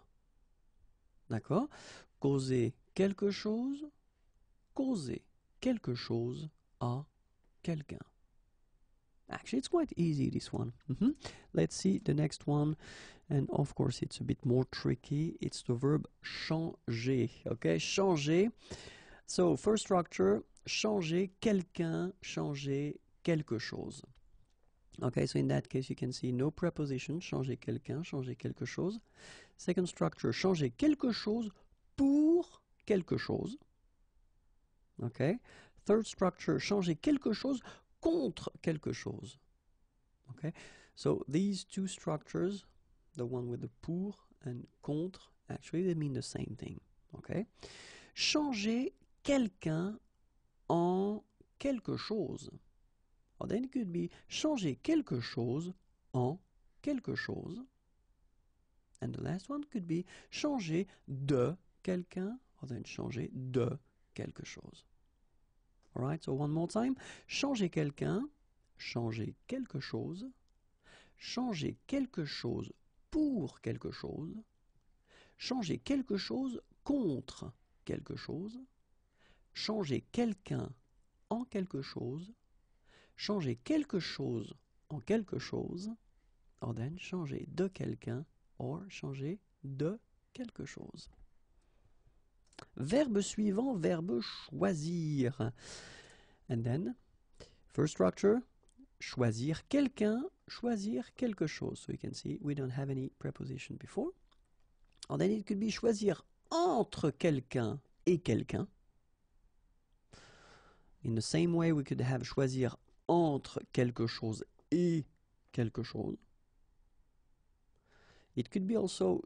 D'accord Causer quelque chose, causer quelque chose à quelqu'un. Actually, it's quite easy, this one. Mm-hmm. Let's see the next one. And of course, it's a bit more tricky. It's the verb changer. Okay, changer. So, first structure, changer quelqu'un, changer quelque chose. Okay, so in that case, you can see no preposition, changer quelqu'un, changer quelque chose. Second structure, changer quelque chose pour quelque chose. OK? Third structure, changer quelque chose contre quelque chose. OK? So these two structures, the one with the pour and contre, actually they mean the same thing. ok? Changer quelqu'un en quelque chose. Or then it could be changer quelque chose en quelque chose. And the last one could be changer de quelqu'un changer de quelque chose. Alright, so one more time. Changer quelqu'un, changer quelque chose, changer quelque chose pour quelque chose, changer quelque chose contre quelque chose, changer quelqu'un en quelque chose, changer quelque chose en quelque chose, or changer de quelqu'un or changer de quelque chose. Verbe suivant, verbe choisir. And then, first structure, choisir quelqu'un, choisir quelque chose. So you can see we don't have any preposition before. And then it could be choisir entre quelqu'un et quelqu'un. In the same way, we could have choisir entre quelque chose et quelque chose. It could be also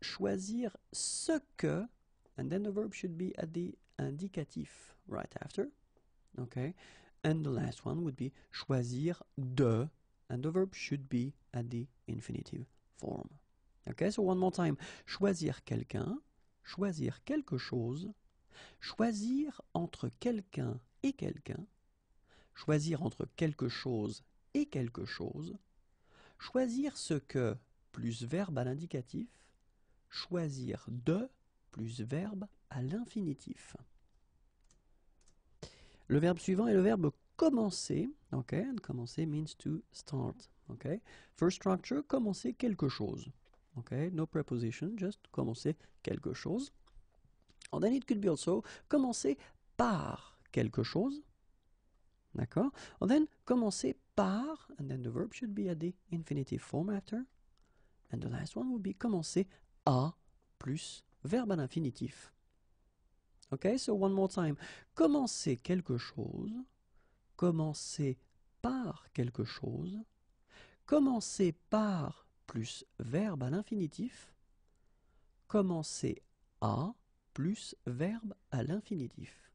choisir ce que And then the verb should be at the indicatif right after. Okay. And the last one would be choisir de. And the verb should be at the infinitive form. Okay, so one more time. Choisir quelqu'un, choisir quelque chose, choisir entre quelqu'un et quelqu'un, choisir entre quelque chose et quelque chose, choisir ce que plus verbe à l'indicatif, choisir de plus verbe à l'infinitif. Le verbe suivant est le verbe commencer. Okay, commencer means to start. Okay, first structure, commencer quelque chose. Okay, no preposition, just commencer quelque chose. And then it could be also commencer par quelque chose. D'accord? And then commencer par, and then the verb should be at the infinitive form after. And the last one would be commencer à plus verbe à l'infinitif. Ok, so one more time. Commencer quelque chose, commencer par quelque chose, commencer par plus verbe à l'infinitif, commencer à plus verbe à l'infinitif.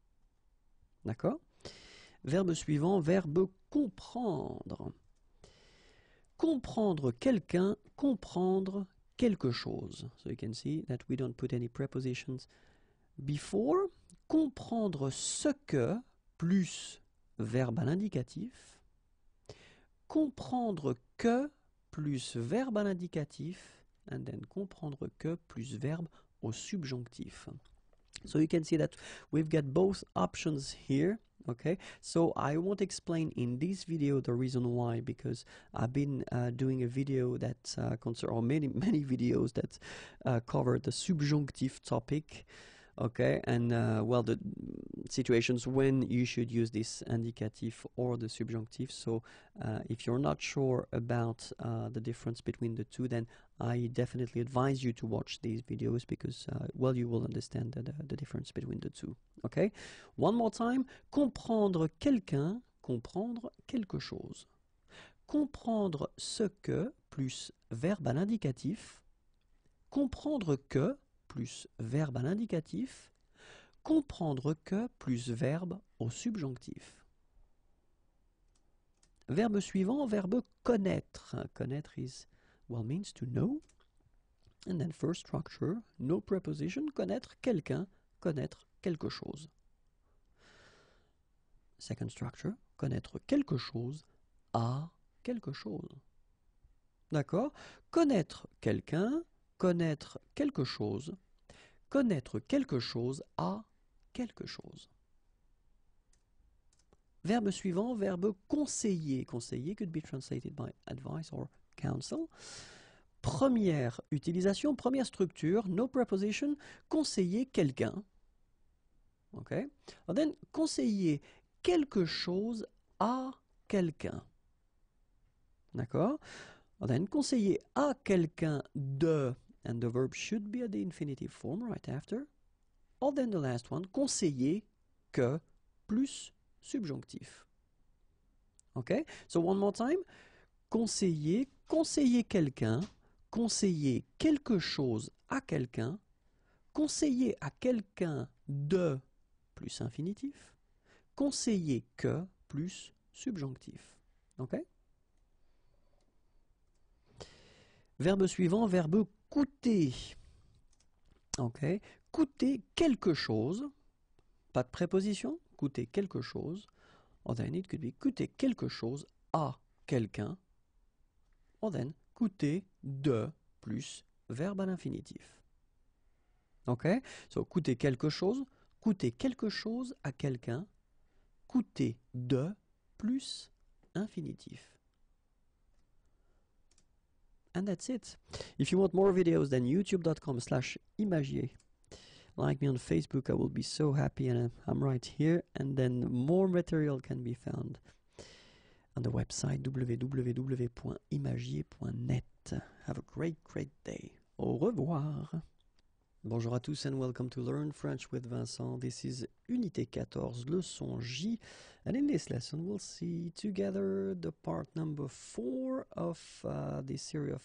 D'accord Verbe suivant, verbe comprendre. Comprendre quelqu'un, comprendre quelque chose. So you can see that we don't put any prepositions before. Comprendre ce que plus verbe à l'indicatif. Comprendre que plus verbe à l'indicatif. And then comprendre que plus verbe au subjonctif. So you can see that we've got both options here okay so I won't explain in this video the reason why because I've been uh, doing a video that uh, concern or many many videos that uh, cover the subjunctive topic okay and uh, well the situations when you should use this indicative or the subjunctive so uh, if you're not sure about uh, the difference between the two then I definitely advise you to watch these videos because uh, well you will understand the, the, the difference between the two okay one more time comprendre quelqu'un comprendre quelque chose comprendre ce que plus verbe à l'indicatif comprendre que plus verbe à l'indicatif, comprendre que plus verbe au subjonctif. Verbe suivant, verbe connaître. Connaître is, well, means to know. And then first structure, no preposition, connaître quelqu'un, connaître quelque chose. Second structure, connaître quelque chose à quelque chose. D'accord Connaître quelqu'un, connaître quelque chose, connaître quelque chose à quelque chose. Verbe suivant, verbe conseiller, conseiller could be translated by advice or counsel. Première utilisation, première structure, no preposition, conseiller quelqu'un. OK? then, conseiller quelque chose à quelqu'un. D'accord? On conseiller à quelqu'un de and the verb should be at the infinitive form right after. Or then the last one, conseiller que plus subjonctif. Okay, so one more time. Conseiller, conseiller quelqu'un, conseiller quelque chose à quelqu'un, conseiller à quelqu'un de plus infinitif, conseiller que plus subjonctif. OK Verbe suivant, verbe coûter, coûter quelque chose, pas de préposition, coûter quelque chose, or then it could be coûter quelque chose à quelqu'un, or then coûter de plus verbe à l'infinitif. Ok So, coûter quelque chose, coûter quelque chose à quelqu'un, coûter de plus infinitif. And that's it. If you want more videos, then youtube.com slash imagier. Like me on Facebook, I will be so happy and uh, I'm right here. And then more material can be found on the website www.imagier.net. Have a great, great day. Au revoir. Bonjour à tous and welcome to Learn French with Vincent. This is Unité 14, Leçon J. And in this lesson we'll see together the part number 4 of uh, this series of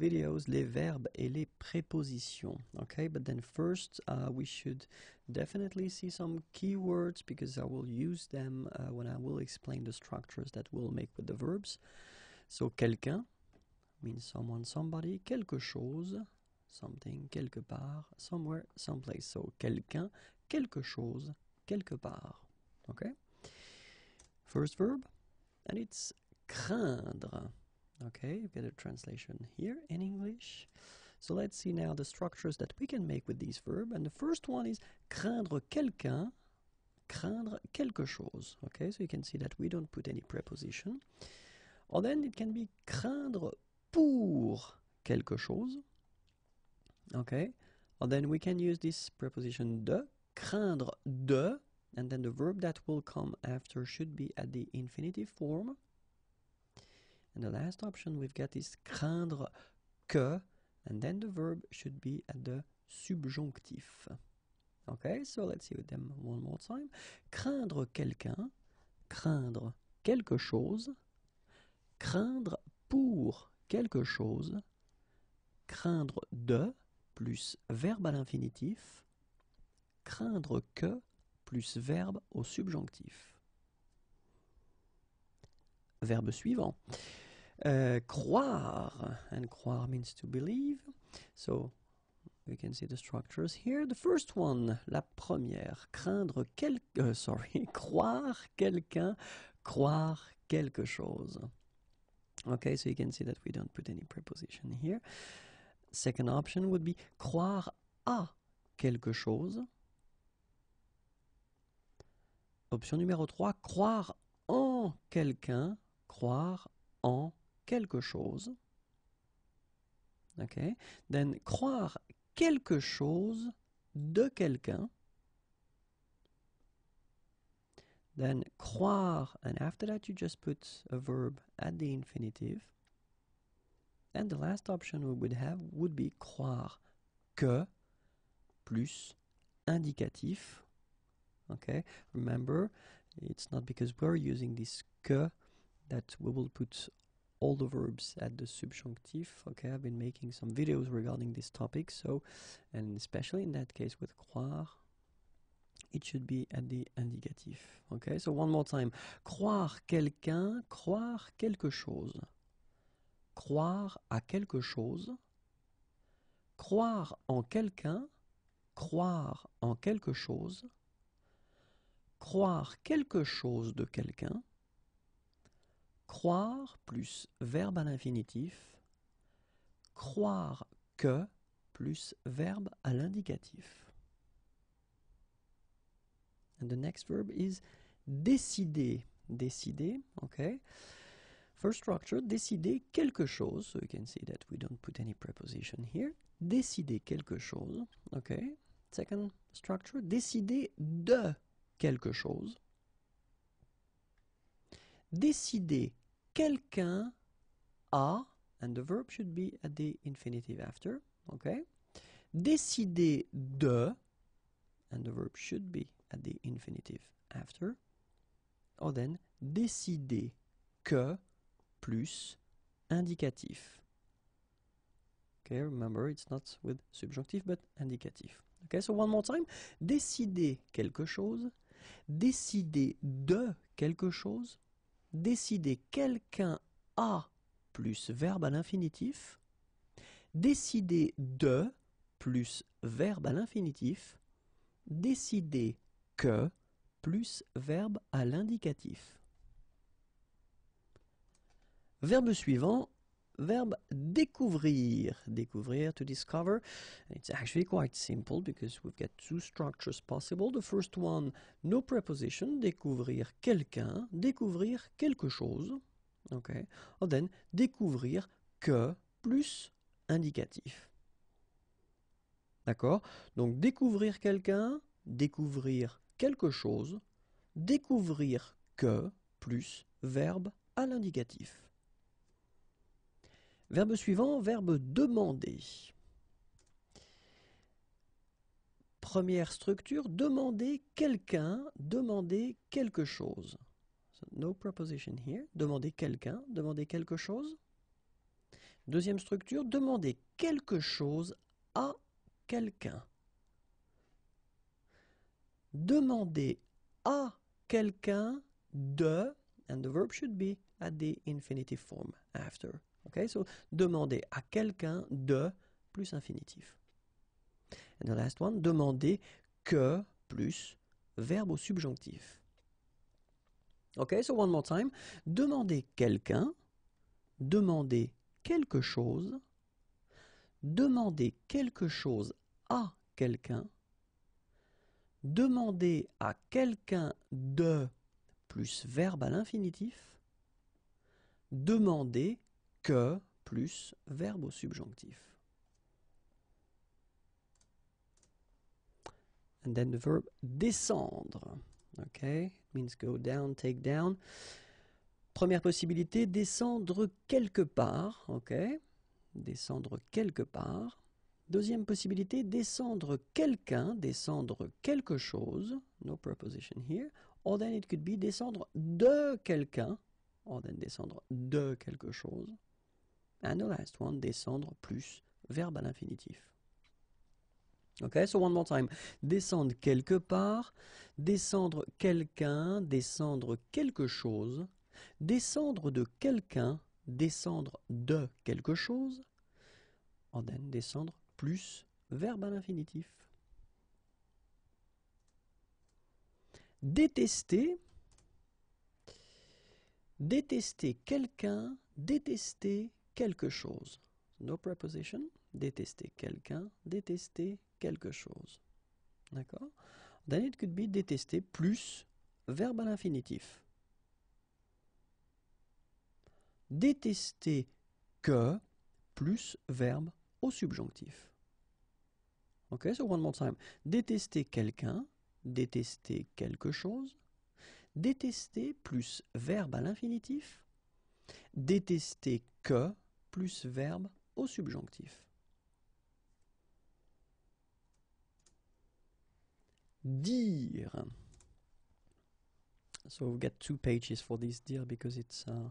videos, les verbes et les prépositions. Okay, but then first uh, we should definitely see some keywords because I will use them uh, when I will explain the structures that we'll make with the verbs. So quelqu'un means someone, somebody, quelque chose something, quelque part, somewhere, someplace. So, quelqu'un, quelque chose, quelque part. Okay? First verb, and it's craindre. Okay, you get a translation here in English. So let's see now the structures that we can make with these verbs. And the first one is craindre quelqu'un, craindre quelque chose. Okay, so you can see that we don't put any preposition. Or then it can be craindre pour quelque chose. Okay? Well, then we can use this preposition de, craindre de, and then the verb that will come after should be at the infinitive form. And the last option we've got is craindre que, and then the verb should be at the subjonctif. Okay, so let's see them one more time. Craindre quelqu'un, craindre quelque chose, craindre pour quelque chose, craindre de, plus verbe à l'infinitif, craindre que plus verbe au subjonctif. Verbe suivant. Euh, croire, and croire means to believe. So we can see the structures here. The first one, la première, craindre quelqu'un, euh, sorry, croire quelqu'un, croire quelque chose. Okay, so you can see that we don't put any preposition here. Second option would be croire à quelque chose. Option numéro 3, croire en quelqu'un, croire en quelque chose. Okay? Then croire quelque chose de quelqu'un. Then croire, and after that you just put a verb at the infinitive. And the last option we would have would be croire que plus indicatif. Okay, remember, it's not because we're using this que that we will put all the verbs at the subjunctive. Okay, I've been making some videos regarding this topic, so, and especially in that case with croire, it should be at the indicative. Okay, so one more time. Croire quelqu'un, croire quelque chose. croire à quelque chose, croire en quelqu'un, croire en quelque chose, croire quelque chose de quelqu'un, croire plus verbe à l'infinitif, croire que plus verbe à l'indicatif. And the next verb is décider. Décider, ok First structure, décider quelque chose. So you can see that we don't put any preposition here. Décider quelque chose. Okay. Second structure, décider de quelque chose. Décider quelqu'un a, and the verb should be at the infinitive after. Okay. Décider de, and the verb should be at the infinitive after. Or then, décider que plus indicatif. Okay, remember, it's not with subjonctif, but indicatif. Okay, so one more time. Décider quelque chose, décider de quelque chose, décider quelqu'un a plus verbe à l'infinitif, décider de plus verbe à l'infinitif, décider que plus verbe à l'indicatif. Verbe suivant, verbe découvrir. Découvrir, to discover. it's actually quite simple because we've got two structures possible. The first one, no preposition, découvrir quelqu'un, découvrir quelque chose. Okay. And oh, then, découvrir que plus indicatif. D'accord Donc, découvrir quelqu'un, découvrir quelque chose, découvrir que plus verbe à l'indicatif. Verbe suivant, verbe demander. Première structure, demander quelqu'un, demander quelque chose. So, no proposition here. Demander quelqu'un, demander quelque chose. Deuxième structure, demander quelque chose à quelqu'un. Demander à quelqu'un de, and the verb should be at the infinitive form after. Okay, so demander à quelqu'un de plus infinitif. And the last one, demander que plus verbe au subjonctif. Ok, so one more time. Demander quelqu'un, demander quelque chose, demander quelque chose à quelqu'un, demander à quelqu'un de plus verbe à l'infinitif, demander que plus verbe au subjonctif. And then the verb descendre. Okay, means go down, take down. Première possibilité, descendre quelque part. descendre quelque part. Deuxième possibilité, descendre quelqu'un, descendre quelque chose. No preposition here. Or then it could be descendre de quelqu'un. Or then descendre de quelque chose and the last one, descendre plus verbe à l'infinitif. Ok, so one more time. Descendre quelque part, descendre quelqu'un, descendre quelque chose, descendre de quelqu'un, descendre de quelque chose, and then descendre plus verbe à l'infinitif. Détester, détester quelqu'un, détester quelque chose. No preposition, détester quelqu'un, détester quelque chose. D'accord Then it could be détester plus verbe à l'infinitif. Détester que plus verbe au subjonctif. Ok, so one more time. Détester quelqu'un, détester quelque chose. Détester plus verbe à l'infinitif. Détester que plus verbe au subjonctif. Dire. So we've got two pages for this dire because it's uh,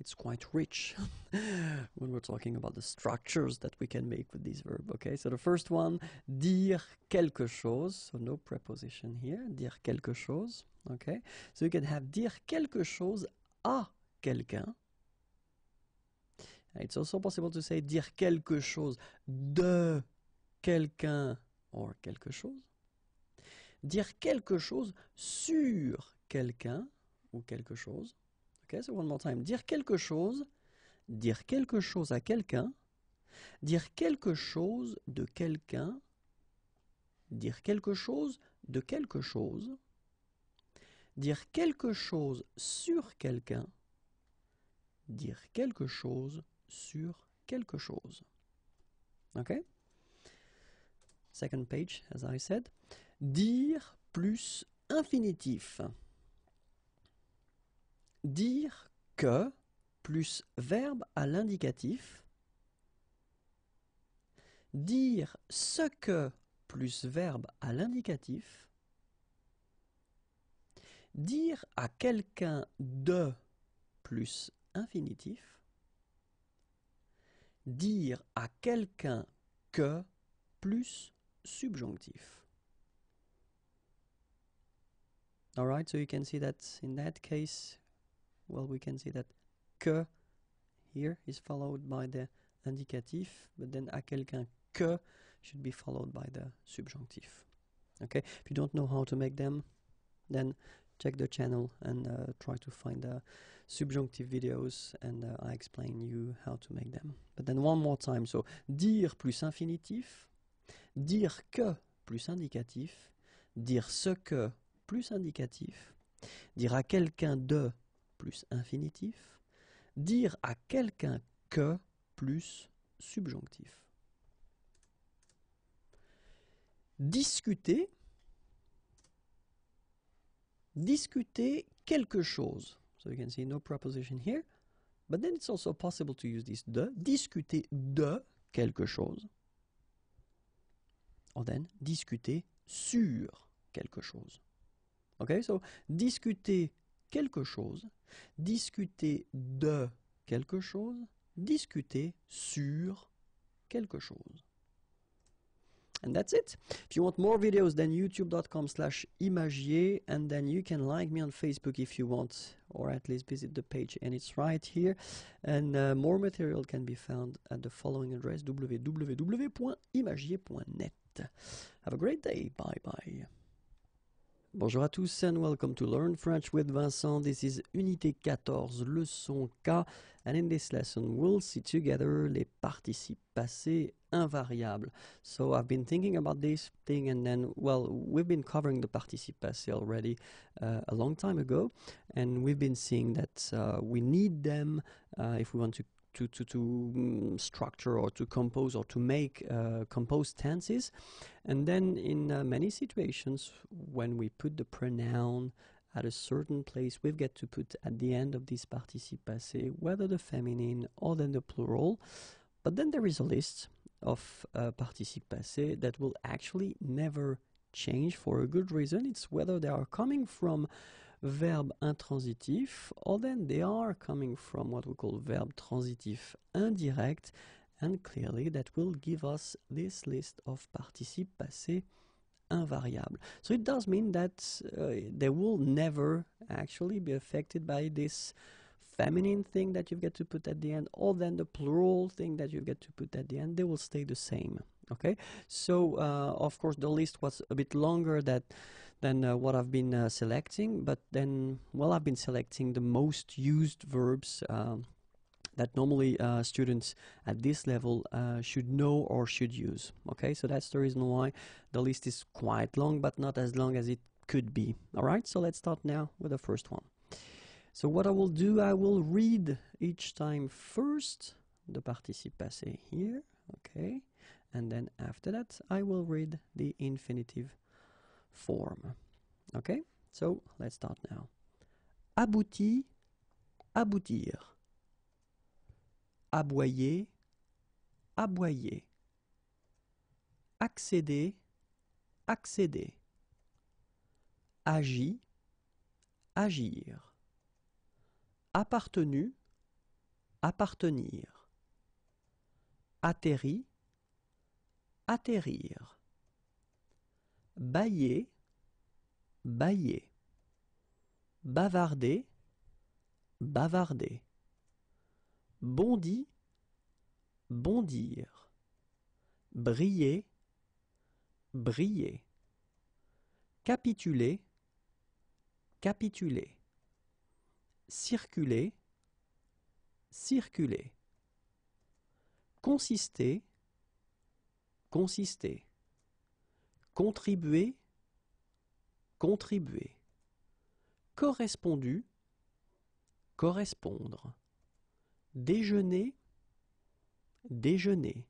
it's quite rich when we're talking about the structures that we can make with this verb. Okay, so the first one, dire quelque chose. So no preposition here. Dire quelque chose. Okay, so you can have dire quelque chose à quelqu'un. It's also possible to say dire quelque chose de quelqu'un or quelque chose. Dire quelque chose sur quelqu'un ou quelque chose. Okay, so one more time. Dire quelque chose, dire quelque chose à quelqu'un, dire quelque chose de quelqu'un, dire quelque chose de quelque chose, dire quelque chose sur quelqu'un, dire quelque chose sur quelque chose. OK? Second page, as I said. Dire plus infinitif. Dire que plus verbe à l'indicatif. Dire ce que plus verbe à l'indicatif. Dire à quelqu'un de plus infinitif dire à quelqu'un que plus subjonctif. All right, so you can see that in that case, well, we can see that que here is followed by the indicative, but then à quelqu'un que should be followed by the subjunctive. Okay, if you don't know how to make them, then check the channel and uh, try to find the uh, subjunctive videos and uh, I explain you how to make them. But then one more time, so dire plus infinitif, dire que plus indicatif, dire ce que plus indicatif, dire à quelqu'un de plus infinitif, dire à quelqu'un que plus subjonctif. Discuter discuter quelque chose. So you can see no preposition here, but then it's also possible to use this de, discuter de quelque chose, or then discuter sur quelque chose. Okay, so discuter quelque chose, discuter de quelque chose, discuter sur quelque chose. And that's it. If you want more videos, then youtube.com slash imagier. And then you can like me on Facebook if you want, or at least visit the page. And it's right here. And uh, more material can be found at the following address www.imagier.net. Have a great day. Bye bye. Bonjour à tous and welcome to Learn French with Vincent. This is Unité 14, leçon K. And in this lesson, we'll see together les participes passés invariables. So I've been thinking about this thing and then, well, we've been covering the participe passé already uh, a long time ago. And we've been seeing that uh, we need them uh, if we want to to, to, to mm, structure or to compose or to make uh, composed tenses. And then in uh, many situations, when we put the pronoun at a certain place, we get to put at the end of this participe passé, whether the feminine or then the plural. But then there is a list of uh, participe passé that will actually never change for a good reason. It's whether they are coming from verb intransitif, or then they are coming from what we call verb transitif indirect, and clearly that will give us this list of participe passé invariable. So it does mean that uh, they will never actually be affected by this feminine thing that you get to put at the end or then the plural thing that you get to put at the end they will stay the same okay so uh, of course the list was a bit longer that than uh, what I've been uh, selecting. But then, well, I've been selecting the most used verbs um, that normally uh, students at this level uh, should know or should use. Okay, so that's the reason why the list is quite long, but not as long as it could be. All right, so let's start now with the first one. So what I will do, I will read each time first the participe passé here, okay, and then after that I will read the infinitive form. Okay, so let's start now. Abouti, aboutir. Aboyer, aboyer. Accéder, accéder. Agir, agir. Appartenu, appartenir. Atterri, atterrir. Bailler, bailler. bavarder, bavarder Bondir, bondir briller, briller capituler, capituler circuler, circuler consister, consister Contribuer Contribuer Correspondu Correspondre Déjeuner Déjeuner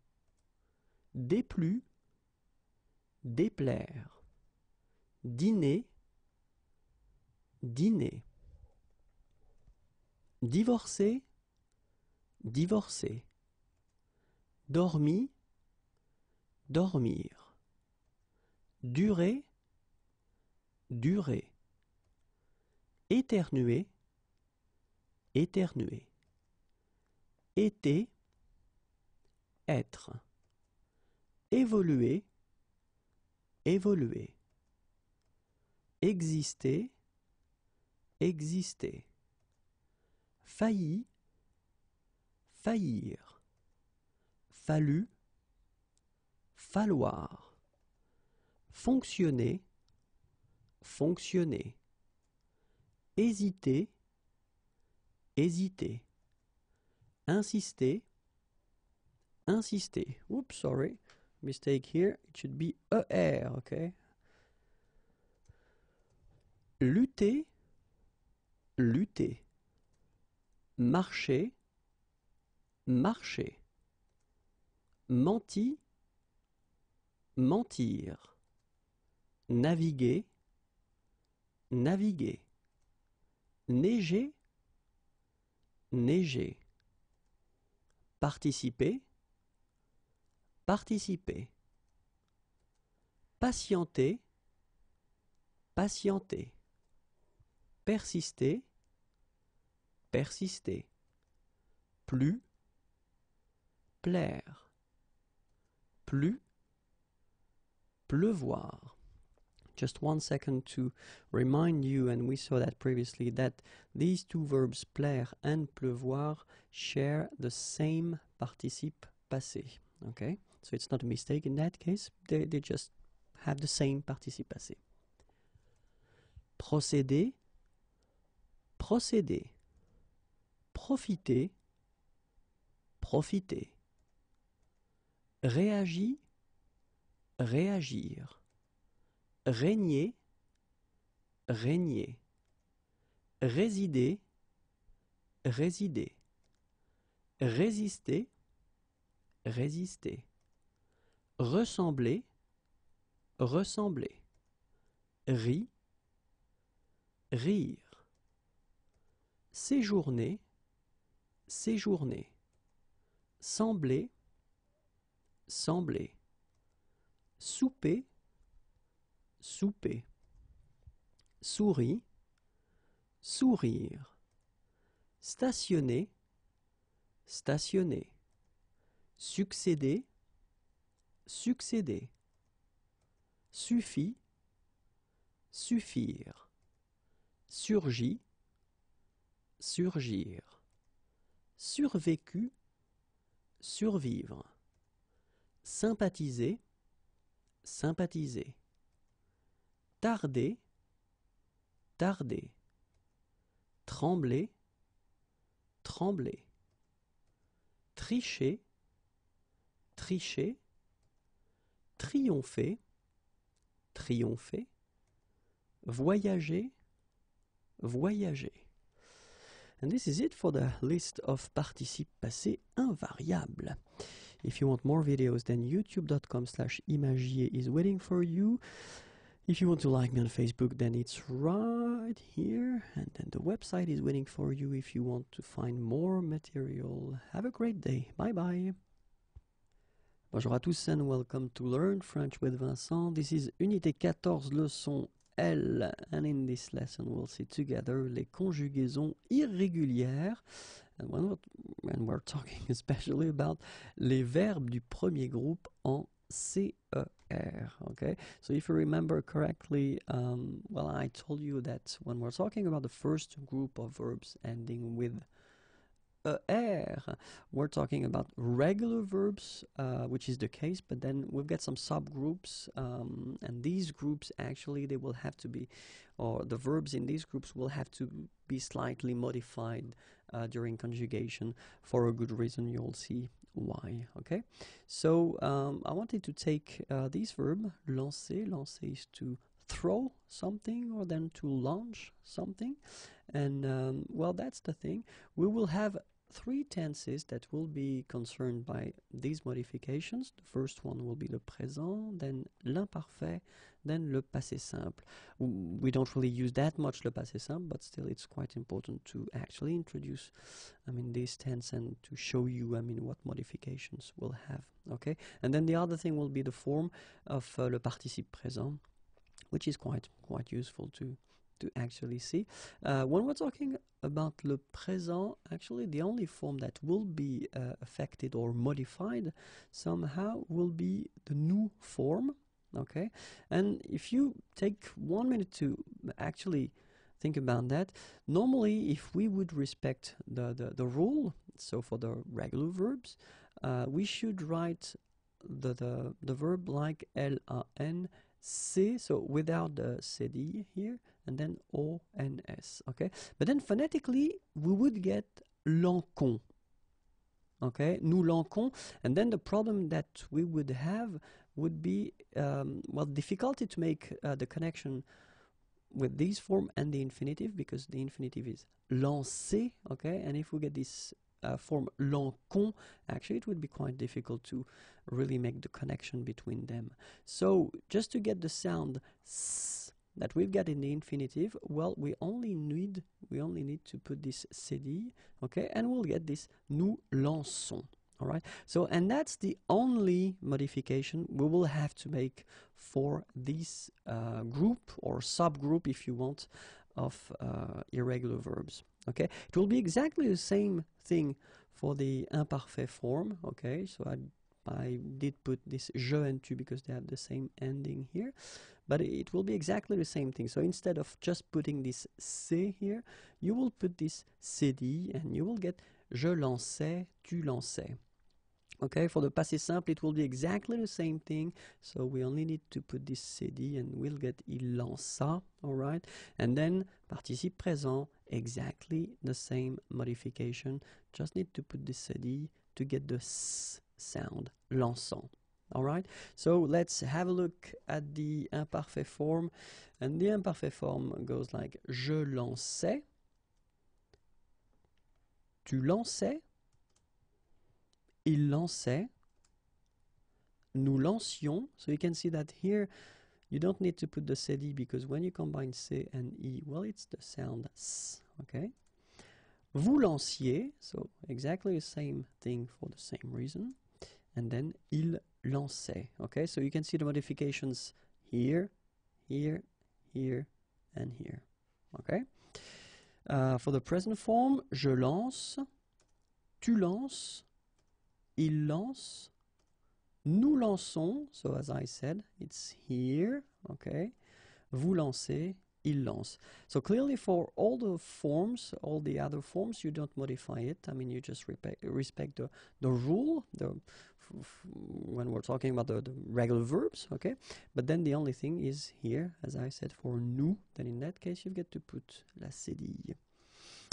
Déplu Déplaire Dîner Dîner Divorcer Divorcer Dormi Dormir durer, durer, éternuer, éternuer, été, être, évoluer, évoluer, exister, exister, failli, faillir, fallu, falloir fonctionner, fonctionner, hésiter, hésiter, insister, insister. Oops, sorry, mistake here, it should be ER, ok Lutter, lutter, marcher, marcher, mentir, mentir naviguer naviguer neiger neiger participer participer patienter patienter persister persister plus plaire plus pleuvoir just one second to remind you, and we saw that previously, that these two verbs plaire and pleuvoir share the same participe passé. Okay, so it's not a mistake in that case, they, they just have the same participe passé. Procéder, procéder, profiter, profiter. Réagir, réagir régner, régner, résider, résider, résister, résister, ressembler, ressembler, ri, rire, séjourner, séjourner, sembler, sembler, souper, souper souris sourire stationner stationner succéder succéder suffit suffire surgit surgir survécu survivre sympathiser sympathiser tarder, tarder, trembler, trembler, tricher, tricher, triompher, triompher, voyager, voyager. And this is it for the list of participes passés invariables. If you want more videos, then youtube.com slash imagier is waiting for you. If you want to like me on Facebook, then it's right here. And then the website is waiting for you if you want to find more material. Have a great day. Bye bye. Bonjour à tous and welcome to Learn French with Vincent. This is Unité 14, leçon L. And in this lesson, we'll see together les conjugaisons irrégulières. And when we're, we're talking especially about les verbes du premier groupe en CE. air. Okay, so if you remember correctly, um, well, I told you that when we're talking about the first group of verbs ending with er, we're talking about regular verbs, uh, which is the case, but then we've got some subgroups, um, and these groups actually they will have to be, or the verbs in these groups will have to be slightly modified uh, during conjugation for a good reason you'll see why. Okay, so um, I wanted to take uh, this verb lancer. Lancer is to throw something or then to launch something and um, well that's the thing we will have three tenses that will be concerned by these modifications. The first one will be the présent, then l'imparfait, then le passé simple. We don't really use that much le passé simple, but still it's quite important to actually introduce, I mean, these tenses and to show you, I mean, what modifications we'll have. Okay, and then the other thing will be the form of uh, le participe présent, which is quite quite useful too to actually see. Uh, when we're talking about le présent, actually the only form that will be uh, affected or modified somehow will be the new form, okay? And if you take one minute to actually think about that, normally if we would respect the, the, the rule, so for the regular verbs, uh, we should write the, the, the verb like L-A-N, C, so without the CD here, and then O N S, okay? But then phonetically, we would get Lancon, okay? Nous Lancon, and then the problem that we would have would be, um, well, difficulty to make uh, the connection with this form and the infinitive because the infinitive is lancé, okay? And if we get this uh, form lancon, actually it would be quite difficult to really make the connection between them. So just to get the sound s that we have got in the infinitive, well, we only need we only need to put this cd, okay, and we'll get this nous lançons. All right. So, and that's the only modification we will have to make for this uh, group or subgroup, if you want, of uh, irregular verbs. Okay. It will be exactly the same thing for the imparfait form. Okay. So I I did put this je and tu because they have the same ending here but it will be exactly the same thing. So instead of just putting this C here, you will put this CD and you will get je lançais, tu lançais. Okay, for the passé simple, it will be exactly the same thing. So we only need to put this CD and we'll get il lança, all right? And then participe présent, exactly the same modification. Just need to put this CD to get the S sound, lançant all right so let's have a look at the imparfait form and the imparfait form goes like je lançais tu lançais il lançait nous lancions so you can see that here you don't need to put the cd because when you combine c and e well it's the sound s okay vous lanciez so exactly the same thing for the same reason and then il lancé. Okay, so you can see the modifications here, here, here, and here. Okay. Uh, for the present form, je lance, tu lances, il lance, nous lançons, so as I said, it's here, okay, vous lancez, il lance. So clearly for all the forms, all the other forms, you don't modify it. I mean, you just respect, the, the rule, the when we're talking about the, the, regular verbs, okay? But then the only thing is here, as I said, for nous, then in that case you get to put la cédille.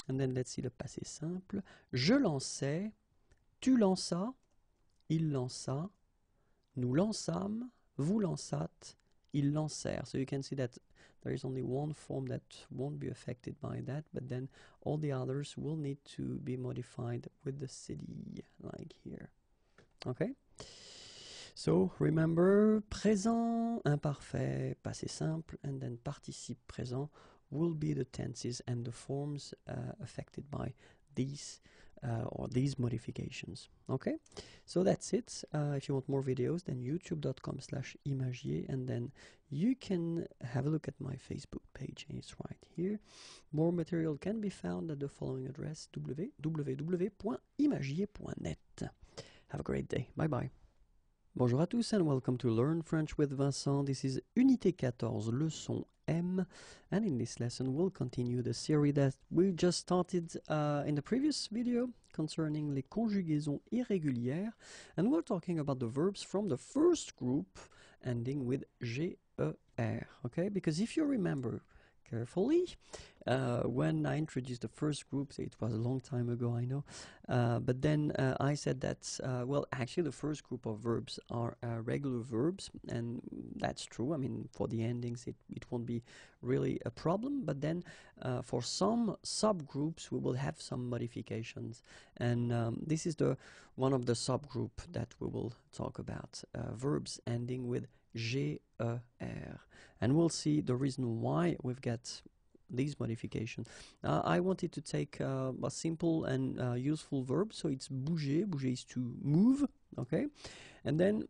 And then let's see the passé simple. Je lançais, tu lanças, il lança, nous lançâmes, vous lançâtes, ils lancèrent. So you can see that there is only one form that won't be affected by that, but then all the others will need to be modified with the cédille, like here. Okay? So remember présent imparfait, passé simple, and then participe présent will be the tenses and the forms uh, affected by these uh, or these modifications. Okay, so that's it. Uh, if you want more videos, then youtube.com slash imagier, and then you can have a look at my Facebook page, it's right here. More material can be found at the following address www.imagier.net. Have a great day. Bye bye. Bonjour à tous and welcome to Learn French with Vincent. This is Unité 14, leçon M. And in this lesson, we'll continue the series that we just started uh, in the previous video concerning les conjugaisons irrégulières. And we're talking about the verbs from the first group ending with GER. Okay? Because if you remember, carefully. Uh, when I introduced the first group, it was a long time ago, I know, uh, but then uh, I said that, uh, well, actually, the first group of verbs are uh, regular verbs, and that's true. I mean, for the endings, it, it won't be really a problem, but then uh, for some subgroups, we will have some modifications, and um, this is the one of the subgroup that we will talk about verbs ending with G-E-R. And we'll see the reason why we've got these modifications. Uh, I wanted to take uh, a simple and uh, useful verb, so it's bouger. Bouger is to move, okay? And then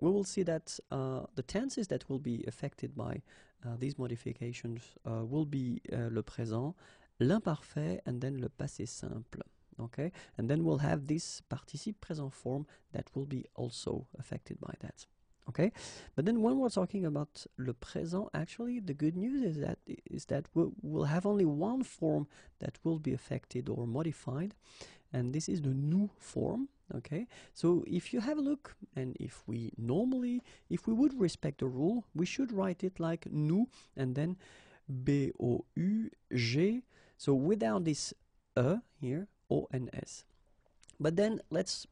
we will see that uh, the tenses that will be affected by uh, these modifications uh, will be le présent, l'imparfait, and then le passé simple okay and then we'll have this participe present form that will be also affected by that okay but then when we're talking about le présent actually the good news is that is that we'll have only one form that will be affected or modified and this is the new form okay so if you have a look and if we normally if we would respect the rule we should write it like nous and then b o u g so without this e here o and s but then let's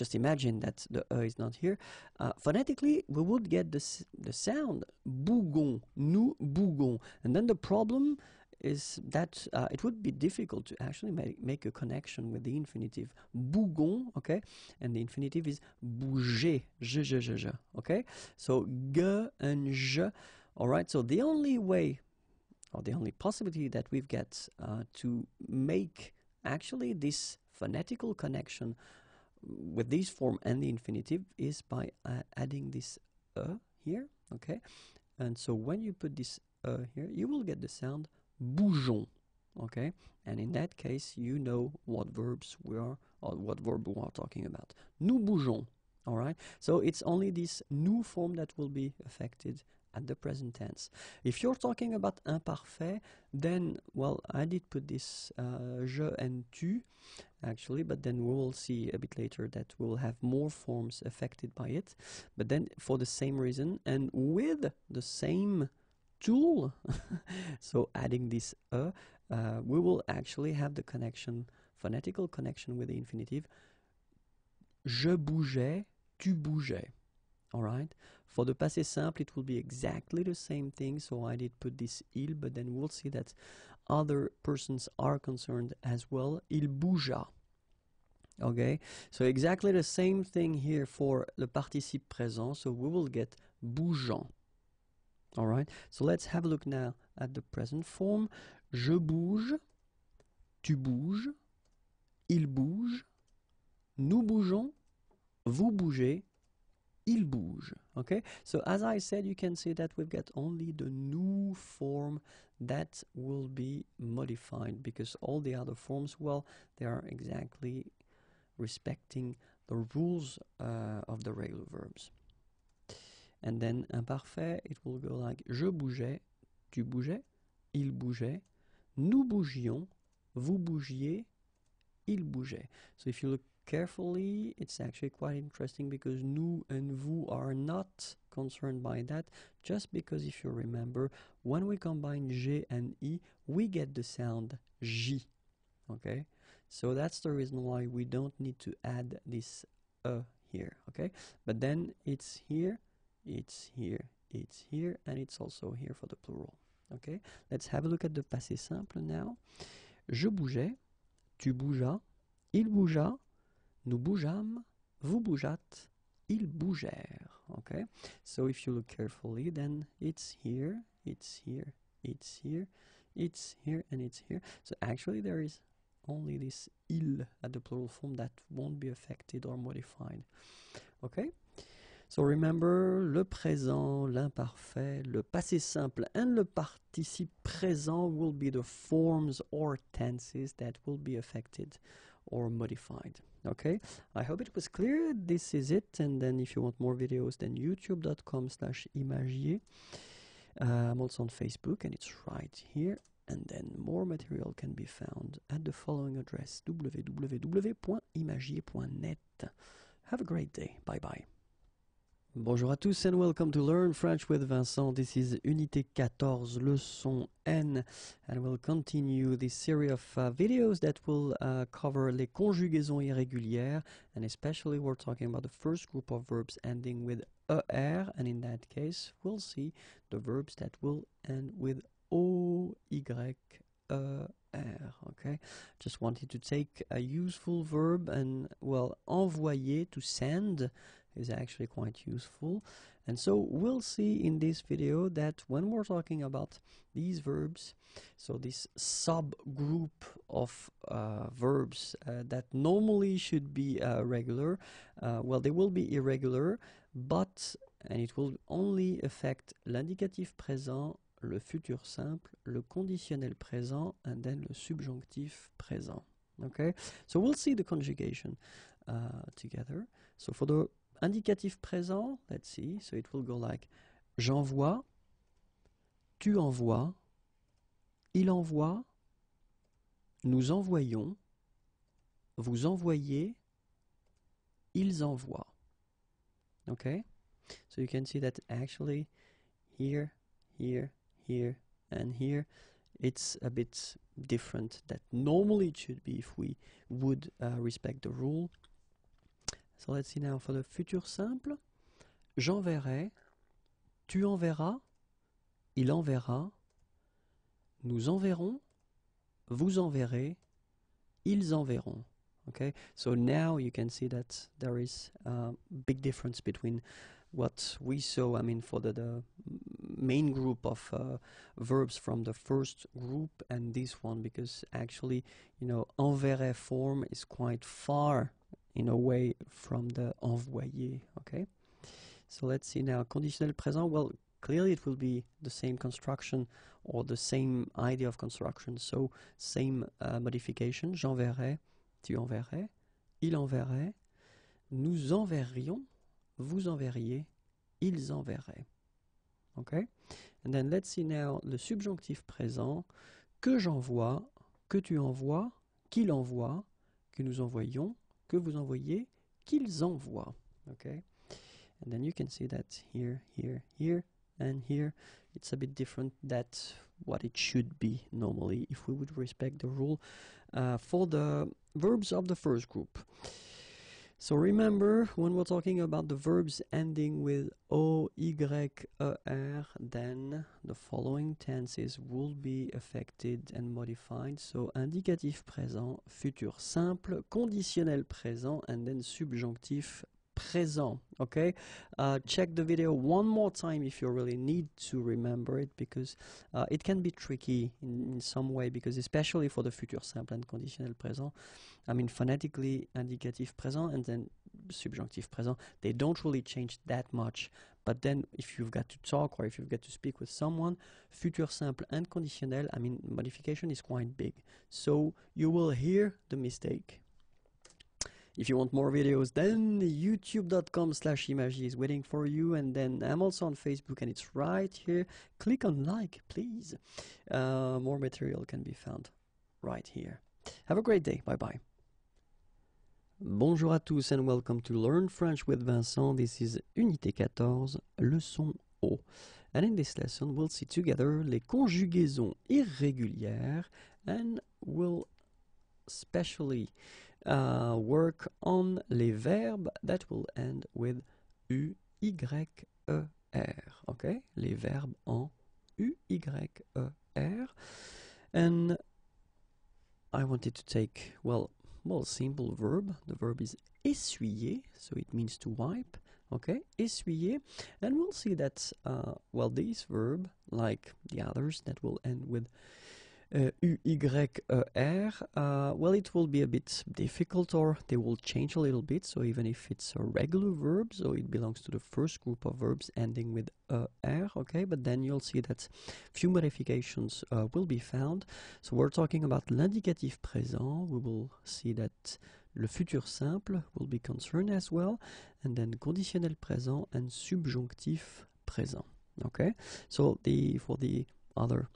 just imagine that the E is not here, uh, phonetically we would get this, the sound bougon, nous bougon. And then the problem is that uh, it would be difficult to actually make a connection with the infinitive bougon, okay? And the infinitive is bouger, je, je, je, je, okay? So g and je, all right? So the only way or the only possibility that we've got uh, to make actually this phonetical connection with this form and the infinitive is by uh, adding this a uh here, okay? And so when you put this uh here, you will get the sound bougeon, okay? And in that case, you know what verbs we are or what verb we are talking about. Nous bougeons, all right? So it's only this new form that will be affected at the present tense. If you're talking about imparfait, then, well, I did put this uh, je and tu, actually, but then we will see a bit later that we will have more forms affected by it. But then, for the same reason, and with the same tool, so adding this e, uh, we will actually have the connection, phonetical connection with the infinitive. Je bougeais, tu bougeais alright for the passé simple it will be exactly the same thing so I did put this il but then we'll see that other persons are concerned as well il bougea okay so exactly the same thing here for the participe présent so we will get bougeant alright so let's have a look now at the present form je bouge tu bouges il bouge nous bougeons vous bougez il bouge. Okay, so as I said, you can see that we've got only the new form that will be modified because all the other forms, well, they are exactly respecting the rules uh, of the regular verbs. And then imparfait, uh, it will go like je bougeais, tu bougeais, il bougeait, nous bougions, vous bougiez, il bougeait. So if you look carefully, it's actually quite interesting because nu and vu are not concerned by that, just because if you remember, when we combine j and e, we get the sound j. Okay, so that's the reason why we don't need to add this uh here. Okay, but then it's here, it's here, it's here, and it's also here for the plural. Okay, let's have a look at the passé simple now. Je bougeais, tu bougeas, il bougea, nous bougeâmes, vous bougeâtes, ils bougèrent. Okay? So if you look carefully, then it's here, it's here, it's here, it's here, and it's here. So actually there is only this il at the plural form that won't be affected or modified. Okay? So remember, le présent, l'imparfait, le passé simple and le participe présent will be the forms or tenses that will be affected or modified. okay i hope it was clear this is it and then if you want more videos then youtube.com slash imagier uh, i'm also on facebook and it's right here and then more material can be found at the following address www.imagier.net have a great day bye bye Bonjour à tous and welcome to Learn French with Vincent. This is Unité 14, Leçon N, and we'll continue this series of uh, videos that will uh, cover les conjugaisons irrégulières, and especially we're talking about the first group of verbs ending with ER, and in that case, we'll see the verbs that will end with OY, okay just wanted to take a useful verb and well envoyer to send is actually quite useful and so we'll see in this video that when we're talking about these verbs so this subgroup of uh, verbs uh, that normally should be uh, regular uh, well they will be irregular but and it will only affect l'indicatif présent le futur simple le conditionnel présent and then le subjonctif présent okay so we'll see the conjugation uh, together so for the Indicative présent, let's see, so it will go like j'envoie, tu envoies, il envoie, nous envoyons, vous envoyez, ils envoient. Okay? So you can see that actually here, here, here, and here, it's a bit different that normally it should be if we would uh, respect the rule. let's see now for the futur simple. J'enverrai, tu enverras, il enverra, nous enverrons, vous enverrez, ils enverront. Okay, so now you can see that there is a big difference between what we saw, I mean, for the, the main group of uh, verbs from the first group and this one, because actually, you know, verre form is quite far Away way from the envoyé. Okay, so let's see now Conditionnel présent Well, clearly it will be the same construction or the same idea of construction. So same uh, modification. J'enverrai, tu enverrais, il enverrait, nous enverrions, vous enverriez, ils enverraient. Okay, and then let's see now le subjonctif présent que j'envoie, que tu envoies, qu'il envoie, que nous envoyons, que vous envoyez, qu'ils envoient. Okay? And then you can see that here, here, here, and here it's a bit different that's what it should be normally if we would respect the rule uh, for the verbs of the first group So remember, when we're talking about the verbs ending with O, Y, e, R, then the following tenses will be affected and modified. So indicatif présent, futur simple, conditionnel présent, and then subjonctif présent. Okay, uh, check the video one more time if you really need to remember it because uh, it can be tricky in, in, some way because especially for the future simple and conditional present, I mean phonetically indicative present and then subjunctive present, they don't really change that much. But then if you've got to talk or if you've got to speak with someone, future simple and conditional, I mean modification is quite big. So you will hear the mistake. If you want more videos, then youtube.com slash imagy is waiting for you. And then I'm also on Facebook and it's right here. Click on like, please. Uh, more material can be found right here. Have a great day. Bye bye. Bonjour à tous and welcome to Learn French with Vincent. This is Unité 14, leçon O. And in this lesson, we'll see together les conjugaisons irrégulières and we'll specially uh, work on les verbes that will end with U, Y, E, R. Okay? Les verbes en U, Y, E, R. And I wanted to take, well, well, simple verb. The verb is essuyer, so it means to wipe. Okay, essuyer. And we'll see that, uh, well, this verb, like the others that will end with uh, uh, well, it will be a bit difficult or they will change a little bit. So even if it's a regular verb, so it belongs to the first group of verbs ending with er. okay? But then you'll see that few modifications uh, will be found. So we're talking about l'indicatif présent. We will see that le futur simple will be concerned as well. And then conditionnel présent and subjonctif présent, okay? So the for the other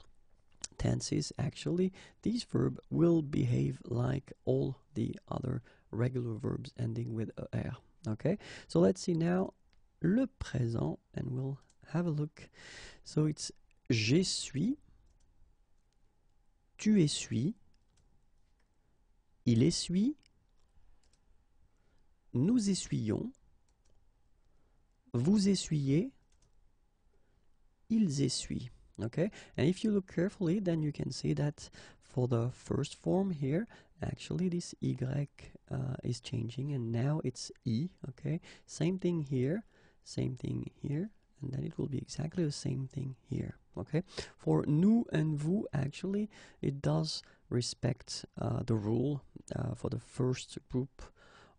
tenses, actually, this verb will behave like all the other regular verbs ending with er. Okay, so let's see now le présent and we'll have a look. So it's je suis, tu essuies, il essuie, nous essuyons, vous essuyez, ils essuient okay and if you look carefully then you can see that for the first form here actually this y uh, is changing and now it's e okay same thing here same thing here and then it will be exactly the same thing here okay for nu and vu actually it does respect uh, the rule uh, for the first group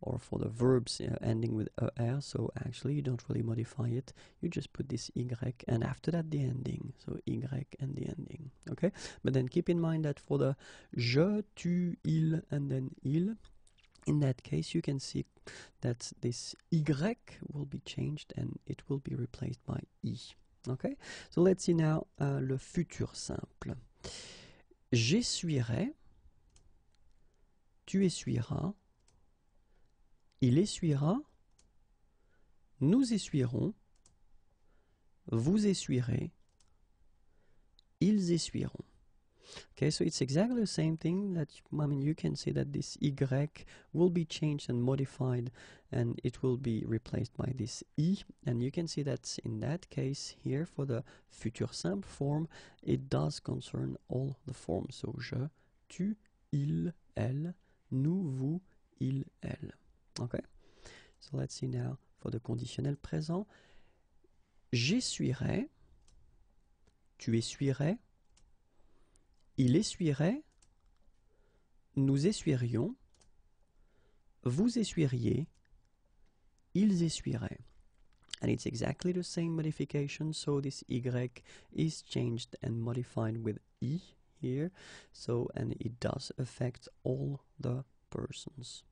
or for the verbs uh, ending with er. So actually, you don't really modify it. You just put this y and after that the ending. So y and the ending. Okay. But then keep in mind that for the je, tu, il, and then il, in that case, you can see that this y will be changed and it will be replaced by i. Okay. So let's see now uh, le futur simple. J'essuierai. Tu essuieras Il essuiera. Nous essuierons. Vous essuierez. Ils essuieront. Okay, so it's exactly the same thing that you, I you can see that this y will be changed and modified and it will be replaced by this e and you can see that in that case here for the future simple form it does concern all the forms so je, tu, il, elle, nous, vous, il, elle. Ok, So let's see now for the conditionnel présent. J'essuierai, tu essuierais, il essuierait, nous essuierions, vous essuieriez, ils essuieraient. And it's exactly the same modification, so this y is changed and modified with e here, so and it does affect all the persons.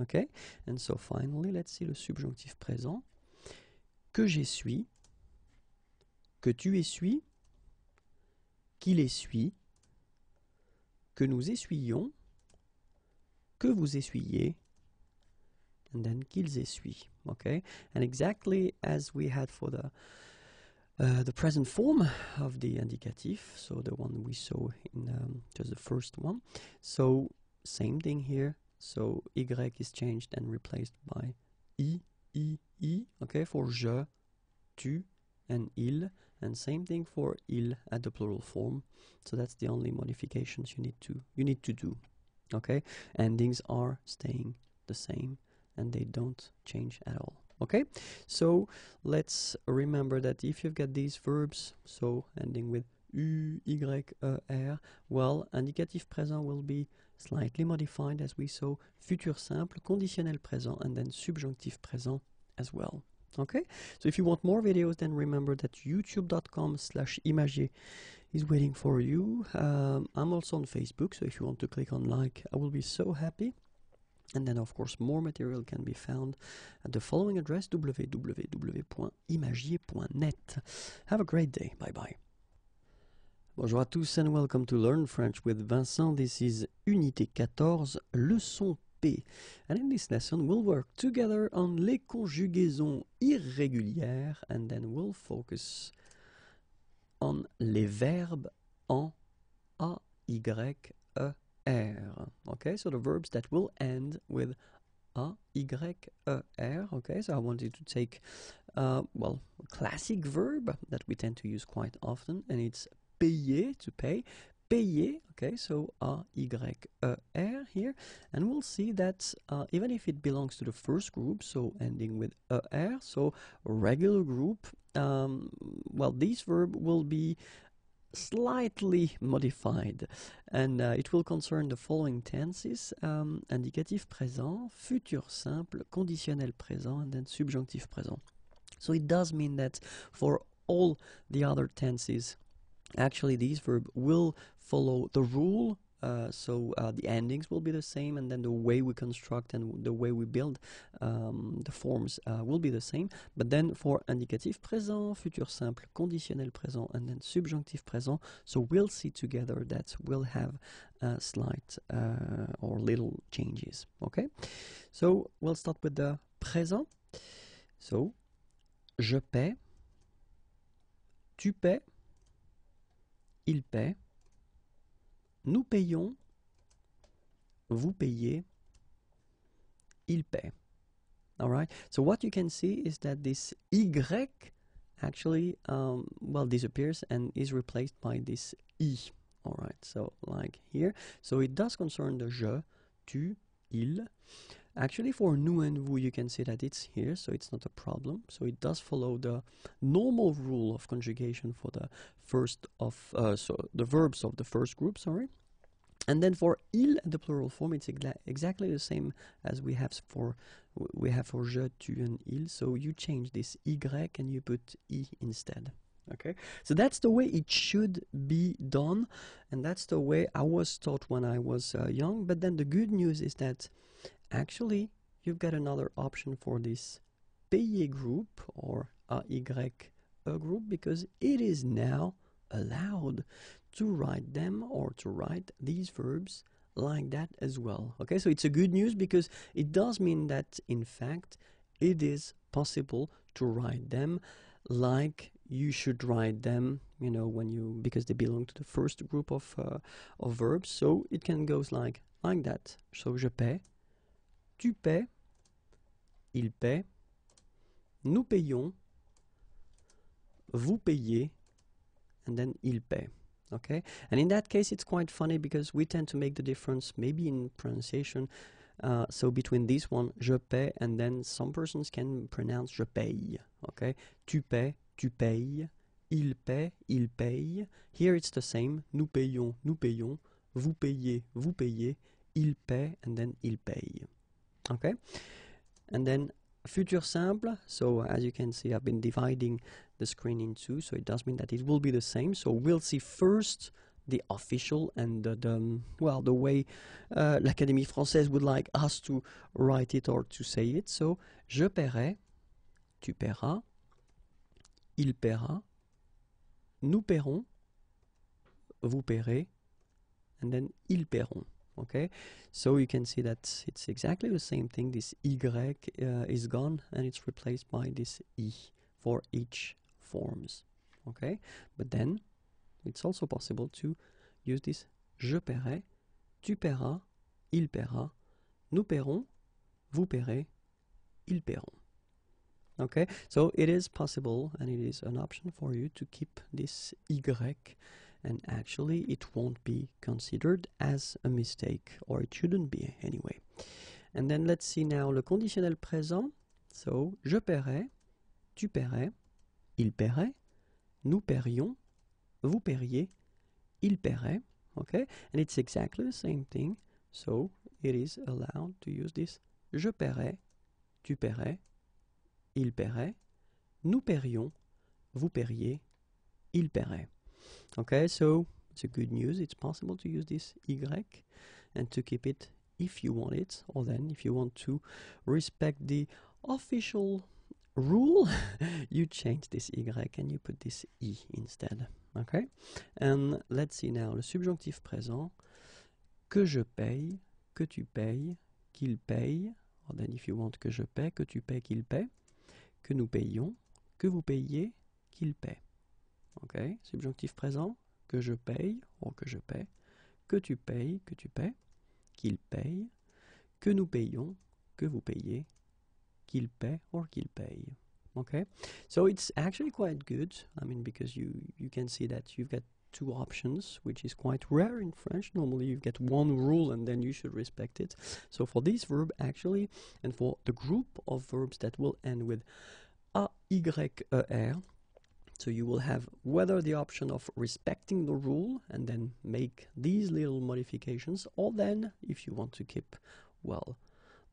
Okay? And so finally, let's see le subjonctif présent. Que j'essuie, que tu essuies, qu'il essuie, que nous essuyons, que vous essuyez, and then qu'ils essuient. Okay? And exactly as we had for the uh, the present form of the indicative, so the one we saw in um, just the first one. So same thing here, so y is changed and replaced by i, i, i, okay, for je, tu, and il, and same thing for il at the plural form. So that's the only modifications you need to you need to do. Okay, endings are staying the same and they don't change at all. Okay, so let's remember that if you've got these verbs, so ending with u, y, e, r, well, indicative present will be slightly modified as we saw future simple, conditional present, and then subjunctive present as well. Okay, so if you want more videos, then remember that youtube.com slash imagier is waiting for you. Um, I'm also on Facebook, so if you want to click on like, I will be so happy. And then, of course, more material can be found at the following address www.imagier.net. Have a great day. Bye bye. Bonjour à tous and welcome to Learn French with Vincent. This is Unité 14, leçon P. And in this lesson we'll work together on les conjugaisons irrégulières and then we'll focus on les verbes en A, Y, E, R. Okay, so the verbs that will end with A, Y, E, R. Okay, so I wanted to take, uh, well, a classic verb that we tend to use quite often and it's payer, to pay, payer, okay, so R-Y-E-R here, and we'll see that uh, even if it belongs to the first group, so ending with ER, so regular group, um, well, this verb will be slightly modified and uh, it will concern the following tenses um, indicative présent, futur simple, conditionnel présent, and then subjunctive présent. So it does mean that for all the other tenses actually these verb will follow the rule uh, so uh, the endings will be the same and then the way we construct and the way we build um, the forms uh, will be the same but then for indicative present future simple conditional present and then subjunctive present so we'll see together that we'll have uh, slight uh, or little changes okay so we'll start with the present so je paie tu paies Il paye. Nous payons. Vous payez. Il paie. All right. So what you can see is that this Y actually, um, well, disappears and is replaced by this I. All right. So like here. So it does concern the je, tu, il. Actually, for and Nuenwu, you can see that it's here, so it's not a problem. So it does follow the normal rule of conjugation for the first of uh, so the verbs of the first group. Sorry. And then for il the plural form, it's exactly the same as we have for we have for je, tu, and il. So you change this y and you put e instead okay so that's the way it should be done and that's the way i was taught when i was uh, young but then the good news is that actually you've got another option for this paye group or AYE group because it is now allowed to write them or to write these verbs like that as well okay so it's a good news because it does mean that in fact it is possible to write them like you should write them you know when you because they belong to the first group of uh, of verbs so it can goes like like that so je paie tu paies il paie nous payons vous payez and then il paie okay and in that case it's quite funny because we tend to make the difference maybe in pronunciation uh, so between this one je paie and then some persons can pronounce je paye okay tu paies tu payes, il paie, il paye, here it's the same, nous payons, nous payons, vous payez, vous payez, il paie, and then il paye. Okay? And then future simple, so as you can see I've been dividing the screen in two, so it does mean that it will be the same, so we'll see first the official and the, well the way uh, l'Académie française would like us to write it or to say it. So je paierai, tu paieras, il paiera. Nous paierons. Vous paierez. And then ils paieront. Okay, so you can see that it's exactly the same thing. This y euh, is gone and it's replaced by this I for each forms. Okay, but then it's also possible to use this je paierai, tu paieras, il paiera, nous paierons, vous paierez, ils paieront. okay so it is possible and it is an option for you to keep this y and actually it won't be considered as a mistake or it shouldn't be anyway and then let's see now le conditionnel présent so je paierai tu paierais il paierait nous paierions vous paieriez il paierait okay and it's exactly the same thing so it is allowed to use this je paierai tu paierais il paierait, nous paierions, vous paieriez, il paierait. Okay, so it's a good news, it's possible to use this y and to keep it if you want it, or then if you want to respect the official rule, you change this y and you put this e instead. Okay? And let's see now le subjonctif présent que je paye, que tu payes, qu'il paye, or then if you want que je paye, que tu payes, qu'il paye que nous payons, que vous payez, qu'il paie. Ok Subjonctif présent, que je paye, ou que je paie, que tu payes, que tu paies, qu'il paye, que nous payons, que vous payez, qu'il paie, ou qu'il paye. OK So it's actually quite good. I mean, because you, you can see that you've got two options, which is quite rare in French. Normally you get one rule and then you should respect it. So for this verb actually, and for the group of verbs that will end with A-Y-E-R, so you will have whether the option of respecting the rule and then make these little modifications, or then if you want to keep, well,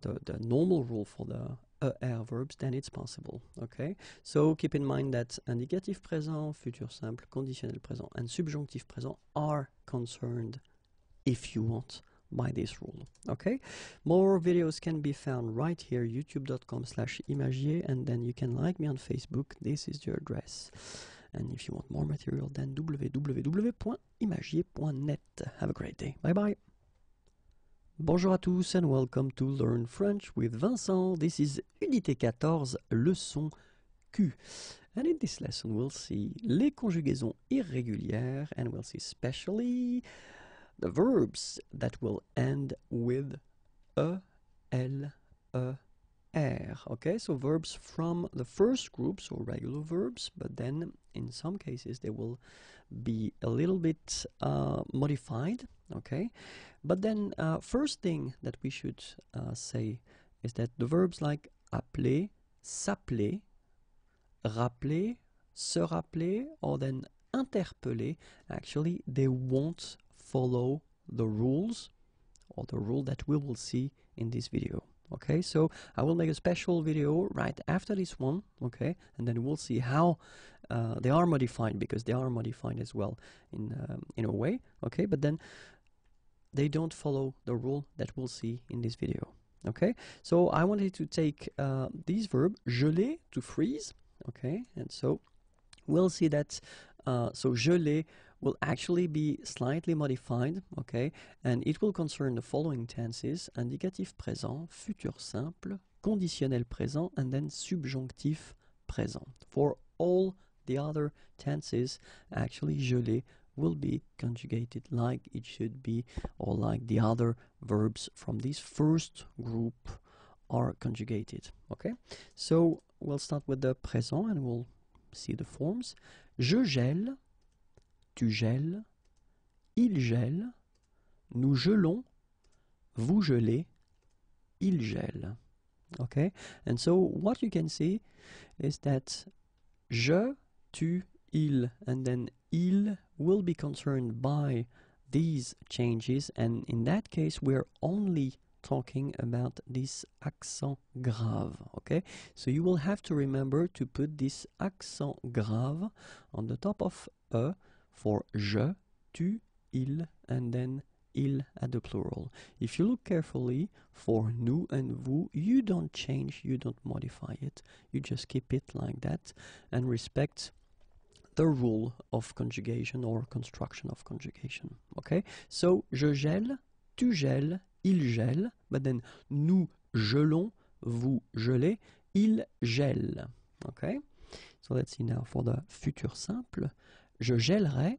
the, the normal rule for the uh, verbs, then it's possible. Okay, so keep in mind that indicative present, future simple, conditional present, and subjunctive present are concerned, if you want, by this rule. Okay, more videos can be found right here, youtube.com/imagier, and then you can like me on Facebook. This is your address. And if you want more material, then www.imagier.net. Have a great day. Bye bye. Bonjour à tous and welcome to Learn French with Vincent. This is Unité 14, leçon Q. And in this lesson we'll see les conjugaisons irrégulières and we'll see especially the verbs that will end with E, L, E, R. Okay, so verbs from the first group, so regular verbs, but then in some cases they will be a little bit uh, modified. Okay, but then uh, first thing that we should uh, say is that the verbs like appeler, s'appeler, rappeler, se rappeler, or then interpeller, actually they won't follow the rules or the rule that we will see in this video. Okay, so I will make a special video right after this one, okay, and then we'll see how uh, they are modified because they are modified as well in um, in a way, okay. But then they don't follow the rule that we'll see in this video. Okay, so I wanted to take uh, this verb geler to freeze. Okay, and so we'll see that uh, so geler will actually be slightly modified, okay, and it will concern the following tenses, indicative présent, futur simple, conditionnel présent, and then subjonctif présent. For all the other tenses, actually geler will be conjugated like it should be or like the other verbs from this first group are conjugated. Okay, so we'll start with the présent and we'll see the forms. Je gèle, tu gèles, il gèle, nous gelons, vous gelez, il gèle. Okay, and so what you can see is that je, tu, il and then il will be concerned by these changes and in that case we're only talking about this accent grave okay so you will have to remember to put this accent grave on the top of e for je tu il and then il at the plural if you look carefully for nous and vous you don't change you don't modify it you just keep it like that and respect the rule of conjugation or construction of conjugation. Okay? So, je gèle, tu gèles, il gèle, but then nous gelons, vous gelez, il gèle. Okay? So let's see now for the futur simple. Je gèlerai,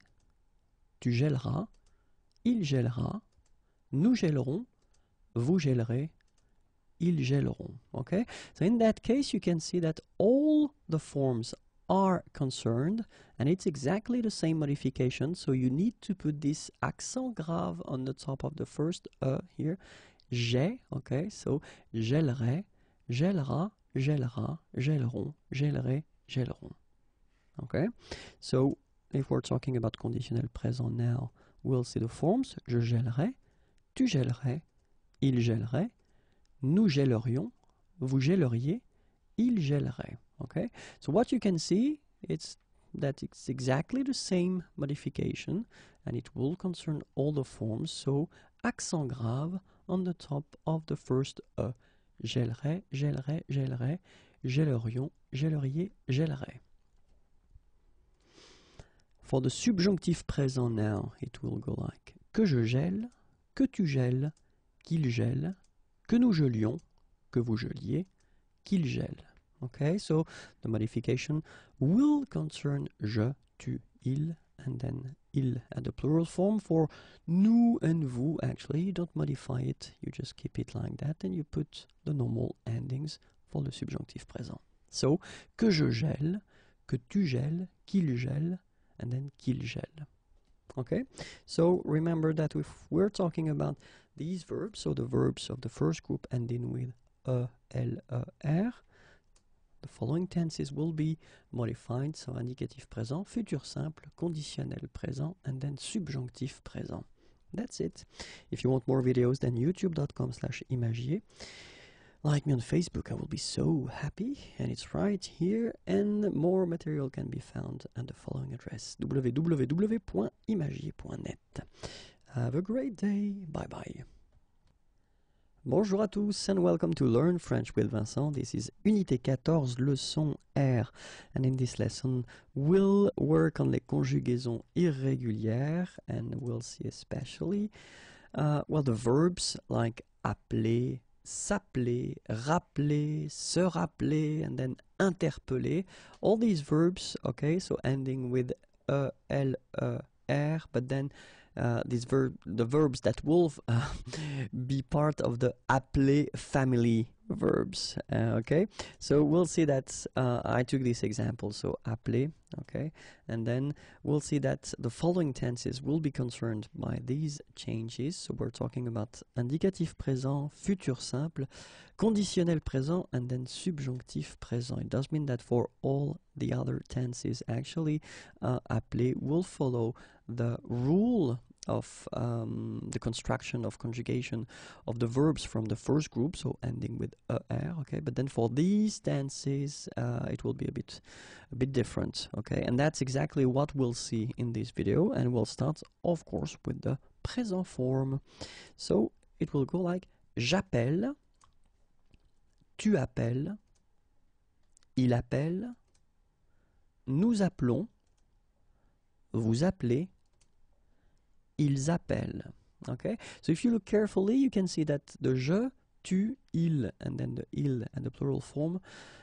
tu gèleras, il gèlera, nous gèlerons, vous gèlerez, ils gèleront. Okay? So in that case, you can see that all the forms are concerned and it's exactly the same modification so you need to put this accent grave on the top of the first E here j'ai okay so gèlerai gèlera gèlera gèleront gèlerai gèleront okay so if we're talking about conditional present now we'll see the forms je gèlerai tu gèlerais il gèlerait nous gèlerions vous gèleriez il gèlerait okay so what you can see it's that it's exactly the same modification and it will concern all the forms so accent grave on the top of the first E gèlerai, gèlerai, gèlerai, gèlerion, gèlerier, gèlerai For the subjunctive présent now, it will go like que je gèle, que tu gèles, qu'il gèle, que nous gelions, que vous geliez, qu'il gèle. Okay, so the modification will concern je, tu, il, and then il at the plural form. For nous and vous, actually, you don't modify it, you just keep it like that, and you put the normal endings for the subjunctive present. So, que je gèle, que tu gèles, qu'il gèle, and then qu'il gèle. Okay, so remember that if we're talking about these verbs, so the verbs of the first group ending with e, l, e, r, the following tenses will be modified, so indicative présent, future simple, conditionnel présent, and then subjonctif présent. That's it. If you want more videos, then youtube.com slash imagier. Like me on Facebook, I will be so happy. And it's right here, and more material can be found at the following address, www.imagier.net. Have a great day. Bye-bye. Bonjour à tous and welcome to Learn French with Vincent. This is Unité 14, leçon R. And in this lesson, we'll work on les conjugaisons irrégulières and we'll see especially, uh, well, the verbs like appeler, s'appeler, rappeler, se rappeler, and then interpeller. All these verbs, okay, so ending with E, L, E, R, but then uh, these verb the verbs that will uh, be part of the appeler family verbs uh, okay so we'll see that uh, I took this example so appeler okay and then we'll see that the following tenses will be concerned by these changes so we're talking about indicative present futur simple conditionnel present and then subjunctive present it does mean that for all the other tenses actually uh, appeler will follow the rule of um, the construction of conjugation of the verbs from the first group, so ending with er, okay. But then for these tenses, uh, it will be a bit, a bit different, okay. And that's exactly what we'll see in this video, and we'll start, of course, with the present form. So it will go like j'appelle, tu appelles, il appelle, nous appelons, vous appelez ils appellent. Okay? So if you look carefully, you can see that the je, tu, il, and then the il and the plural form,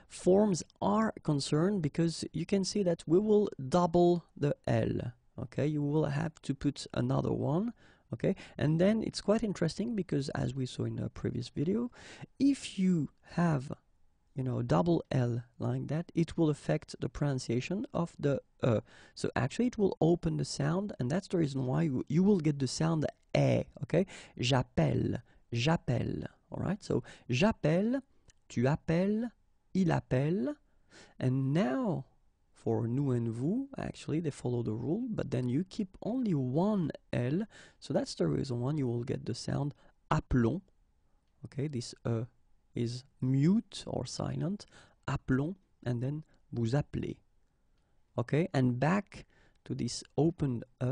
forms are concerned because you can see that we will double the L. Okay, you will have to put another one. Okay, and then it's quite interesting because as we saw in a previous video, if you have you know, double L like that, it will affect the pronunciation of the uh. So actually it will open the sound and that's the reason why you, you will get the sound E. okay? J'appelle, j'appelle, all right? So j'appelle, tu appelles, il appelle. And now for nous and vous, actually they follow the rule, but then you keep only one L. So that's the reason why you will get the sound appelons, okay? This uh is mute or silent, appelons, and then vous appelez. Okay, and back to this open E,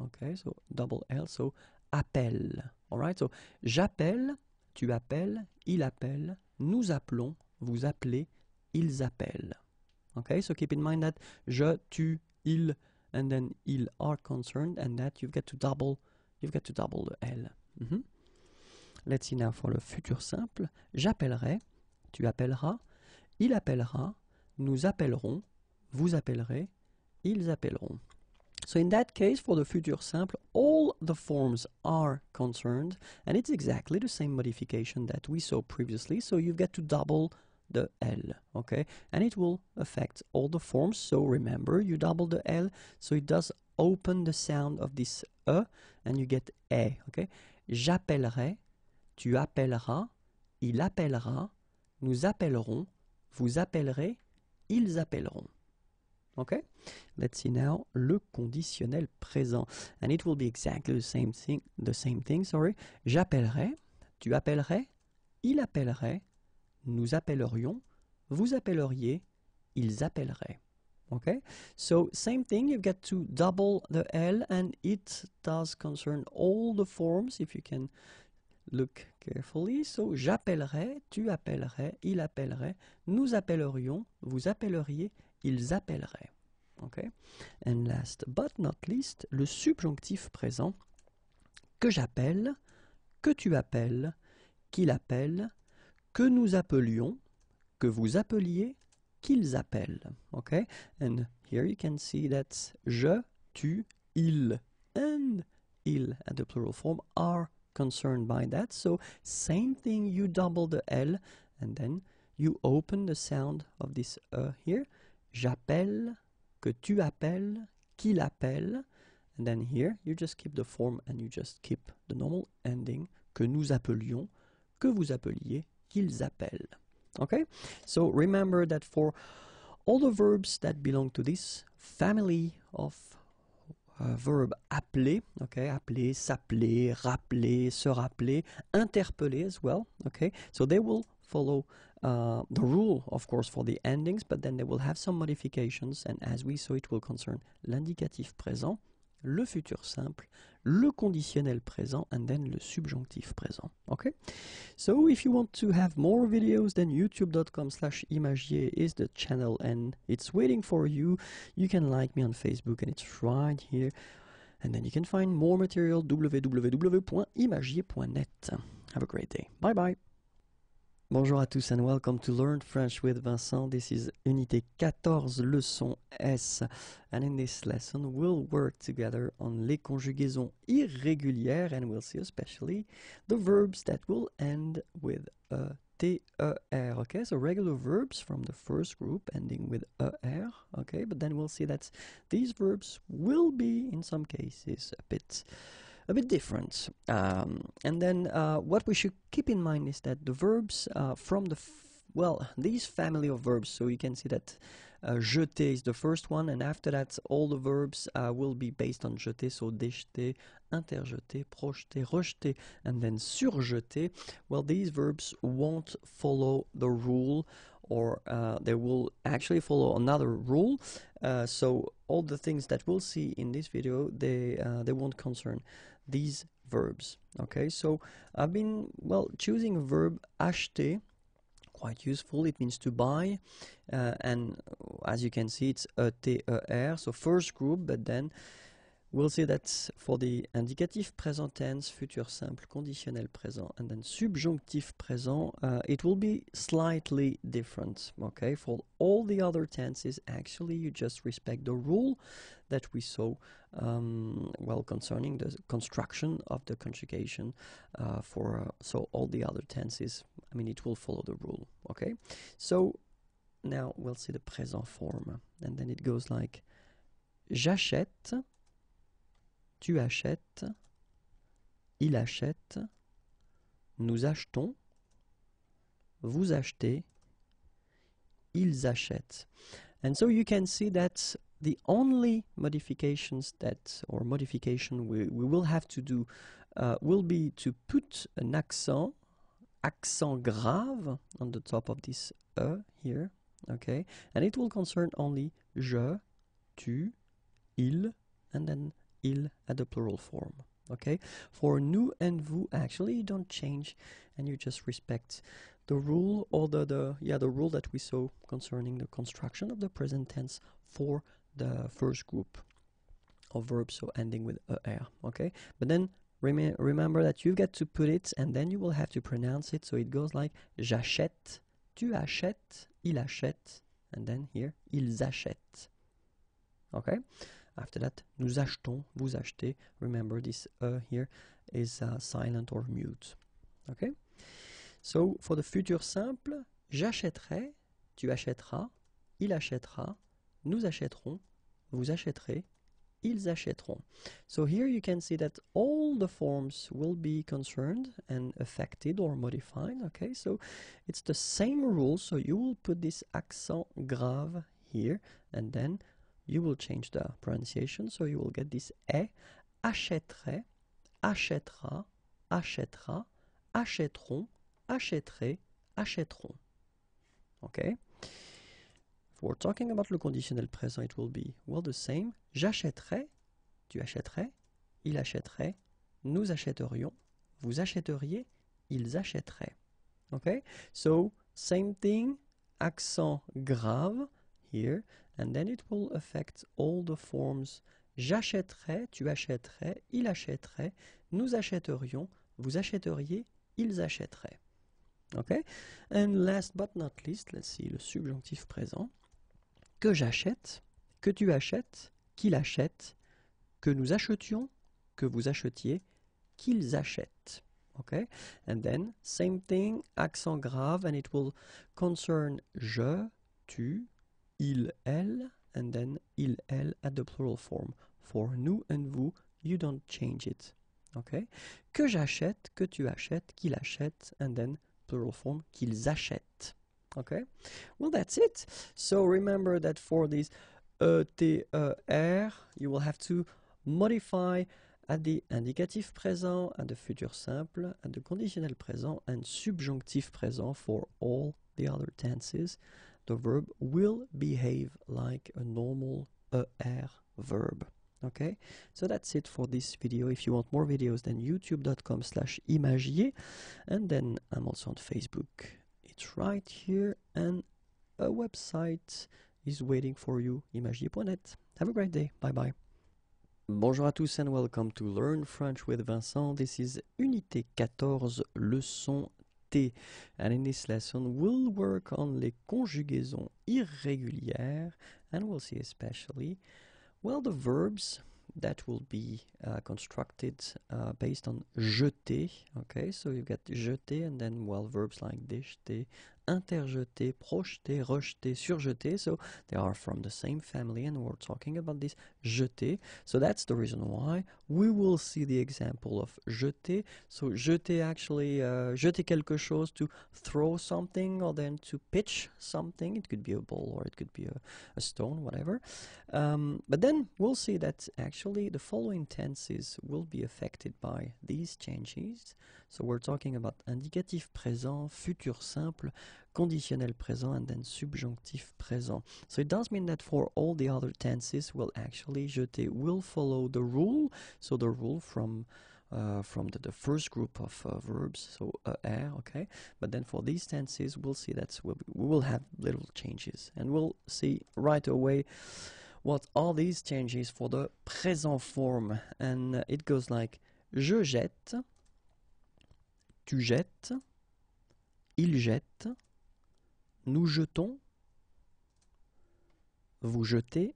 okay, so double L, so appel. Alright, so j'appelle, tu appelles, il appelle, nous appelons, vous appelez, ils appellent. Okay, so keep in mind that je, tu, il, and then il are concerned, and that you've got to double, you've got to double the L. Mm-hmm. Let's see now for le futur simple, j'appellerai, tu appelleras, il appellera, nous appellerons, vous appellerez, ils appelleront. So in that case, for the future simple, all the forms are concerned, and it's exactly the same modification that we saw previously, so you've got to double the L, okay? And it will affect all the forms, so remember, you double the L, so it does open the sound of this E, and you get E, okay? J'appellerai, tu appelleras, il appellera, nous appellerons, vous appellerez, ils appelleront. OK? Let's see now le conditionnel présent. And it will be exactly the same thing, the same thing, sorry. J'appellerai, tu appellerais, il appellerait, nous appellerions, vous appelleriez, ils appelleraient. OK? So same thing, you've got to double the L and it does concern all the forms if you can Look carefully. So, j'appellerai, tu appellerais, il appellerait, nous appellerions, vous appelleriez, ils appelleraient. Okay? And last but not least, le subjonctif présent que j'appelle, que tu appelles, qu'il appelle, que nous appelions, que vous appeliez, qu'ils appellent. Okay? And here you can see that je, tu, il, and il at the plural form are concerned by that. So same thing, you double the L and then you open the sound of this E here. J'appelle, que tu appelles, qu'il appelle. And then here, you just keep the form and you just keep the normal ending, que nous appelions, que vous appeliez, qu'ils appellent. Okay? So remember that for all the verbs that belong to this family of euh, verb appeler, okay, appeler, s'appeler, rappeler, se rappeler, interpeller as well, okay. So they will follow uh, the rule, of course, for the endings, but then they will have some modifications, and as we saw, it will concern l'indicatif présent, le futur simple, le conditionnel présent, and then le subjonctif présent. Okay? So if you want to have more videos, then youtube.com slash imagier is the channel and it's waiting for you. You can like me on Facebook and it's right here. And then you can find more material www.imagier.net. Have a great day. Bye bye. Bonjour à tous and welcome to Learn French with Vincent. This is Unité 14, leçon S. And in this lesson, we'll work together on les conjugaisons irrégulières and we'll see especially the verbs that will end with a T-E-R, okay? So regular verbs from the first group ending with ER, okay? But then we'll see that these verbs will be, in some cases, a bit a bit different. Um, and then uh, what we should keep in mind is that the verbs uh, from the well, these family of verbs, so you can see that uh, jeter is the first one, and after that, all the verbs uh, will be based on jeter, so déjeter, interjeter, projeter, rejeter, and then surjeter. Well, these verbs won't follow the rule, or uh, they will actually follow another rule. Uh, so all the things that we'll see in this video, they uh, they won't concern these verbs. Okay, so I've been, well, choosing verb acheter quite useful. It means to buy, uh, and as you can see, it's a ter. So first group, but then we'll see that for the indicative present tense, future simple, conditional present, and then subjunctive present, uh, it will be slightly different. Okay, for all the other tenses, actually, you just respect the rule that we saw um, well concerning the construction of the conjugation uh, for uh, so all the other tenses I mean it will follow the rule okay so now we'll see the present form and then it goes like j'achète tu achètes il achète nous achetons vous achetez ils achètent and so you can see that the only modifications that or modification we, we will have to do uh, will be to put an accent accent grave on the top of this e here okay and it will concern only je tu il and then il at the plural form okay for nous and vous actually you don't change and you just respect the rule or the, the yeah the rule that we saw concerning the construction of the present tense for the first group of verbs so ending with er okay but then rem remember that you've got to put it and then you will have to pronounce it so it goes like j'achète tu achètes il achète and then here ils achètent okay after that nous achetons vous achetez remember this uh here is uh, silent or mute okay so for the future simple j'achèterai tu achèteras il achètera nous achèterons, vous achèterez, ils achèteront. So here you can see that all the forms will be concerned and affected or modified. Okay, so it's the same rule. So you will put this accent grave here and then you will change the pronunciation. So you will get this e, achèterai »,« achètera, achètera, achèteront, achèterai »,« achèteront. Okay. We're talking about le conditionnel présent. It will be well the same. J'achèterai. Tu achèterais. Il achèterait. Nous achèterions. Vous achèteriez. Ils achèteraient. Okay? So, same thing. Accent grave here. And then it will affect all the forms. J'achèterais. Tu achèterais. Il achèterait. Nous achèterions. Vous achèteriez. Ils achèteraient. Okay? And last but not least, let's see, le subjonctif présent que j'achète, que tu achètes, qu'il achète, que nous achetions, que vous achetiez, qu'ils achètent. Okay? And then, same thing, accent grave, and it will concern je, tu, il, elle, and then il, elle at the plural form. For nous and vous, you don't change it. Okay? Que j'achète, que tu achètes, qu'il achète, and then plural form, qu'ils achètent. okay well that's it so remember that for this ETER you will have to modify at the indicative present, at the future simple, at the conditional present, and subjunctive present for all the other tenses, the verb will behave like a normal ER verb. Okay, so that's it for this video. If you want more videos, then youtube.com slash imagier, and then I'm also on Facebook. It's right here and a website is waiting for you, imagier.net. Have a great day. Bye bye. Bonjour à tous and welcome to Learn French with Vincent. This is Unité 14, leçon T. And in this lesson, we'll work on les conjugaisons irrégulières and we'll see especially, well, the verbs that will be uh, constructed uh, based on jeter. Okay, so you get jeter and then well verbs like déjeter, interjeté, projeté, rejeté, surjeté. So they are from the same family and we're talking about this jeté. So that's the reason why we will see the example of jeté. So jeté actually, uh, jeter quelque chose, to throw something or then to pitch something. It could be a ball or it could be a, a stone, whatever. Um, but then we'll see that actually the following tenses will be affected by these changes. So we're talking about indicative présent, futur simple, conditionnel present and then subjunctive present. So it does mean that for all the other tenses, will actually jeter will follow the rule. So the rule from uh, from the, the, first group of uh, verbs, so uh, er, okay. But then for these tenses, we'll see that we'll we will have little changes, and we'll see right away what are these changes for the present form, and it goes like je jette, tu jettes. Il jette. Nous jetons. Vous jetez.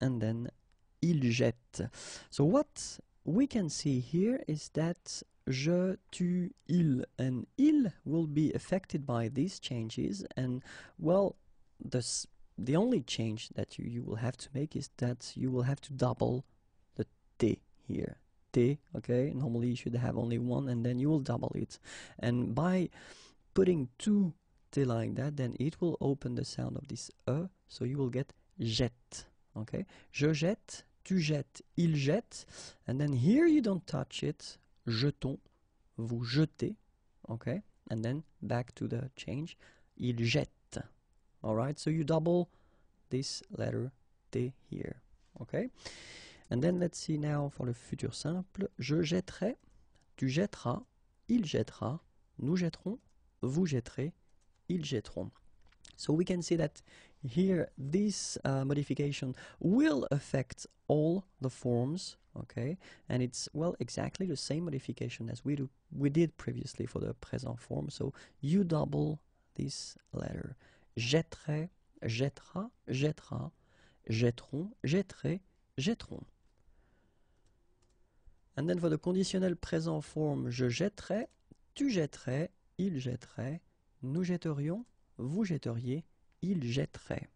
And then il jette. So what we can see here is that je, tu, il and il will be affected by these changes and well the, the only change that you, you will have to make is that you will have to double the t here. T, okay, normally you should have only one and then you will double it. And by putting two t like that, then it will open the sound of this E, so you will get jette. Okay? Je jette, tu jettes, il jette. And then here you don't touch it, jetons, vous jetez. Okay? And then back to the change, il jette. right, so you double this letter T here. Okay? And then let's see now for le futur simple. Je jetterai, tu jetteras, il jettera, nous jetterons, vous jetterez, ils jetteront. So we can see that here this uh, modification will affect all the forms, okay? And it's, well, exactly the same modification as we, do, we did previously for the present form. So you double this letter. Jetterai, jettera, jettera, jetteront, jetterai, jetteront. And then for the conditional present form, je jetterai, tu jetterais, il jetterait, nous jetterions, vous jetteriez, il jetterait.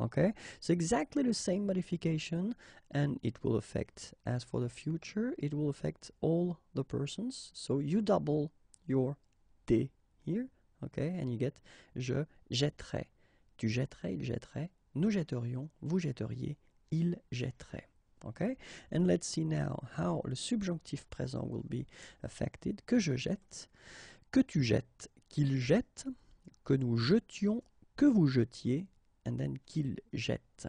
OK so exactly the same modification and it will affect, as for the future, it will affect all the persons. So you double your t » here, okay, and you get je jetterai. Tu jetterais, il jetterait, nous jetterions, vous jetteriez, il jetterait. OK and let's see now how the subjunctive present will be affected. Que je jette. que tu jettes, qu'il jette, que nous jetions, que vous jetiez, and then qu'il jette.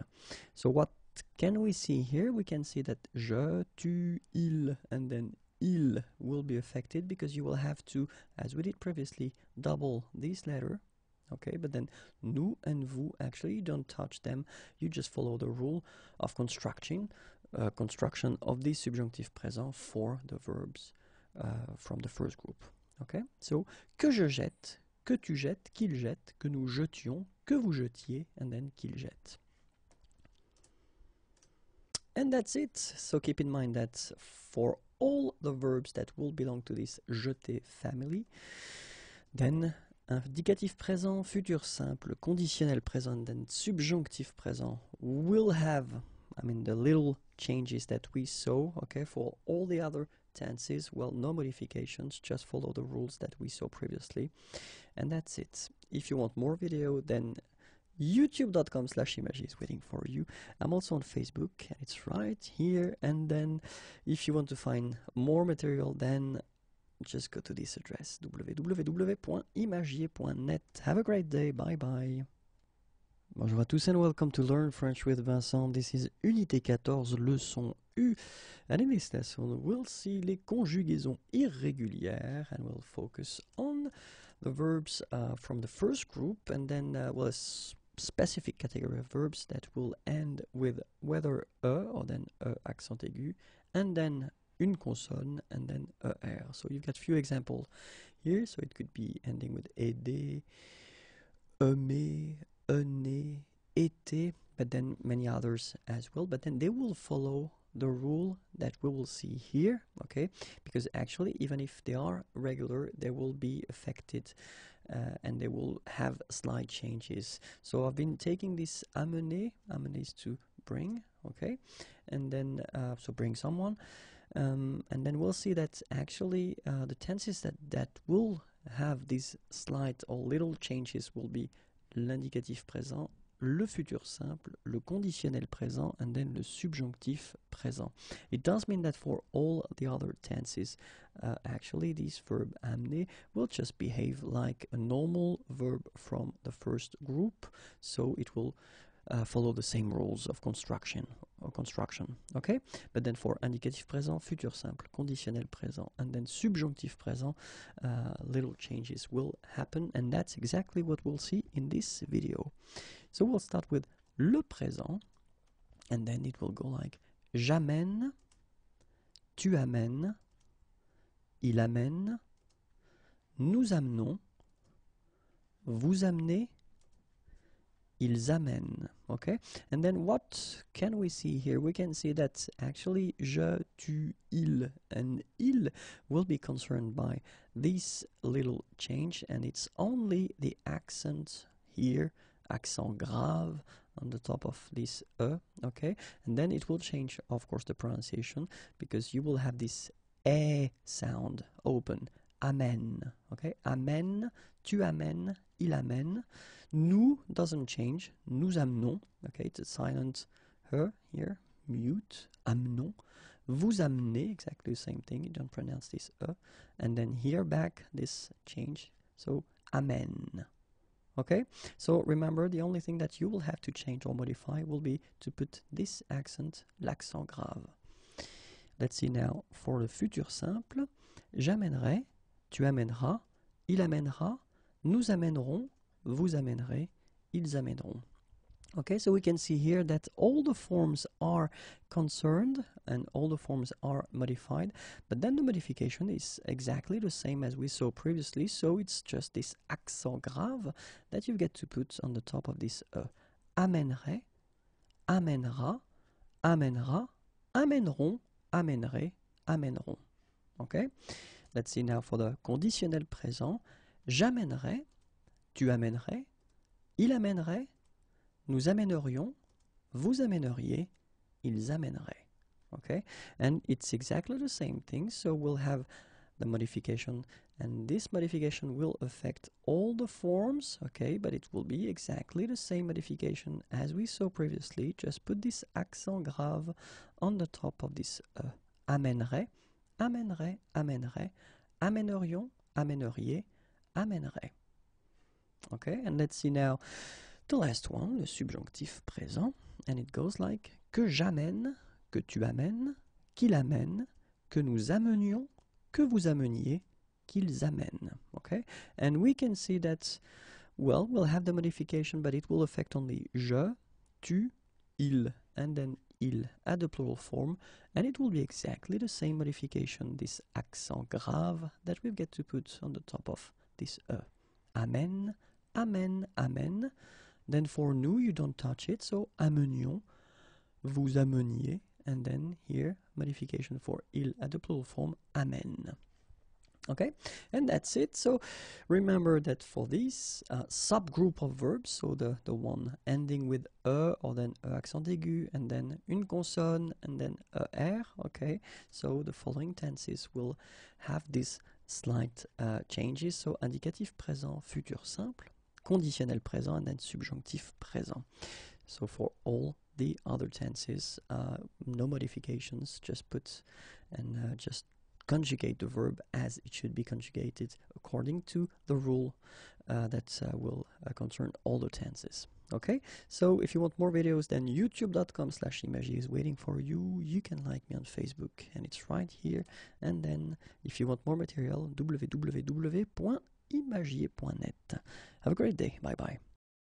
So what can we see here? We can see that je, tu, il, and then il will be affected because you will have to, as we did previously, double this letter. Okay, but then nous and vous, actually, you don't touch them. You just follow the rule of construction, uh, construction of the subjunctive present for the verbs uh, from the first group. Okay? So, que je jette, que tu jettes, qu'il jette, que nous jetions, que vous jetiez, and then qu'il jette. And that's it. So keep in mind that for all the verbs that will belong to this jeter family, then indicatif présent, futur simple, conditionnel présent, then subjonctif présent will have, I mean, the little changes that we saw, okay, for all the other Well, no modifications, just follow the rules that we saw previously. And that's it. If you want more video, then youtube.com slash image is waiting for you i'm also on facebook and it's right here and then if you want to find more material then just go to this address www.imagier.net have a great day bye bye Bonjour à tous and welcome to Learn French with Vincent. This is Unité 14, leçon this lesson, we'll see les conjugaisons irrégulières and we'll focus on the verbs uh, from the first group and then uh, we'll specific category of verbs that will end with whether e or then e accent aigu and then une consonne and then er. So you've got a few examples here. So it could be ending with aider, aimer, aîné, été, but then many others as well. But then they will follow the rule that we will see here okay because actually even if they are regular they will be affected uh, and they will have slight changes so I've been taking this amener amener is to bring okay and then uh, so bring someone um, and then we'll see that actually uh, the tenses that that will have these slight or little changes will be l'indicatif présent le futur simple, le conditionnel présent, and then le subjonctif présent. It does mean that for all the other tenses, uh, actually, this verb amener will just behave like a normal verb from the first group, so it will uh, follow the same rules of construction construction. Okay? But then for indicative présent, futur simple, conditionnel présent, and then subjonctif présent, uh, little changes will happen, and that's exactly what we'll see in this video. So we'll start with le présent, and then it will go like j'amène, tu amènes, il amène, nous amenons, vous amenez, ils amènent. Okay? And then what can we see here? We can see that actually je, tu, il, and il will be concerned by this little change, and it's only the accent here, accent grave on the top of this e, okay? And then it will change, of course, the pronunciation because you will have this e sound open. Amen, okay? Amen, tu amen. il amène. Nous doesn't change. Nous amenons. Okay, it's a silent her here. Mute. Amenons. Vous amenez. Exactly the same thing. You don't pronounce this e. And then here back this change. So amen. Okay, so remember the only thing that you will have to change or modify will be to put this accent, l'accent grave. Let's see now for the futur simple. J'amènerai, tu amèneras, il amènera, nous amènerons, vous amènerez, ils amèneront. Okay, so we can see here that all the forms are concerned and all the forms are modified, but then the modification is exactly the same as we saw previously, so it's just this accent grave that you get to put on the top of this E. Uh, Amènerait, amènera, amènera, amèneront, amènerai, amèneront. Okay? Let's see now for the conditionnel présent. J'amènerai, tu amènerais Il amènerait Nous amènerions Vous amèneriez Ils amèneraient. Okay? And it's exactly the same thing, so we'll have the modification and this modification will affect all the forms okay but it will be exactly the same modification as we saw previously just put this accent grave on the top of this uh, amènerait amènerait amènerait amènerions amèneriez amènerait Okay, and let's see now the last one, le subjonctif présent. And it goes like que j'amène, que tu amènes, qu'il amène, que nous amenions, que vous ameniez, qu'ils amènent. Okay? And we can see that, well, we'll have the modification, but it will affect only je, tu, il, and then il at the plural form, and it will be exactly the same modification, this accent grave, that we'll get to put on the top of this e. amen, amen, amen. Then for nous, you don't touch it, so amenions, vous ameniez, and then here, modification for il at the plural form, amen. Okay, and that's it. So remember that for this uh, subgroup of verbs, so the, the one ending with E or then E accent aigu and then une consonne and then ER, okay, so the following tenses will have this slight uh, changes. So indicative présent, futur simple, conditionnel présent, and then subjunctive présent. So for all the other tenses, uh, no modifications, just put and uh, just conjugate the verb as it should be conjugated according to the rule uh, that uh, will uh, concern all the tenses okay so if you want more videos then youtube.com slash image is waiting for you you can like me on facebook and it's right here and then if you want more material www.imagier.net have a great day bye bye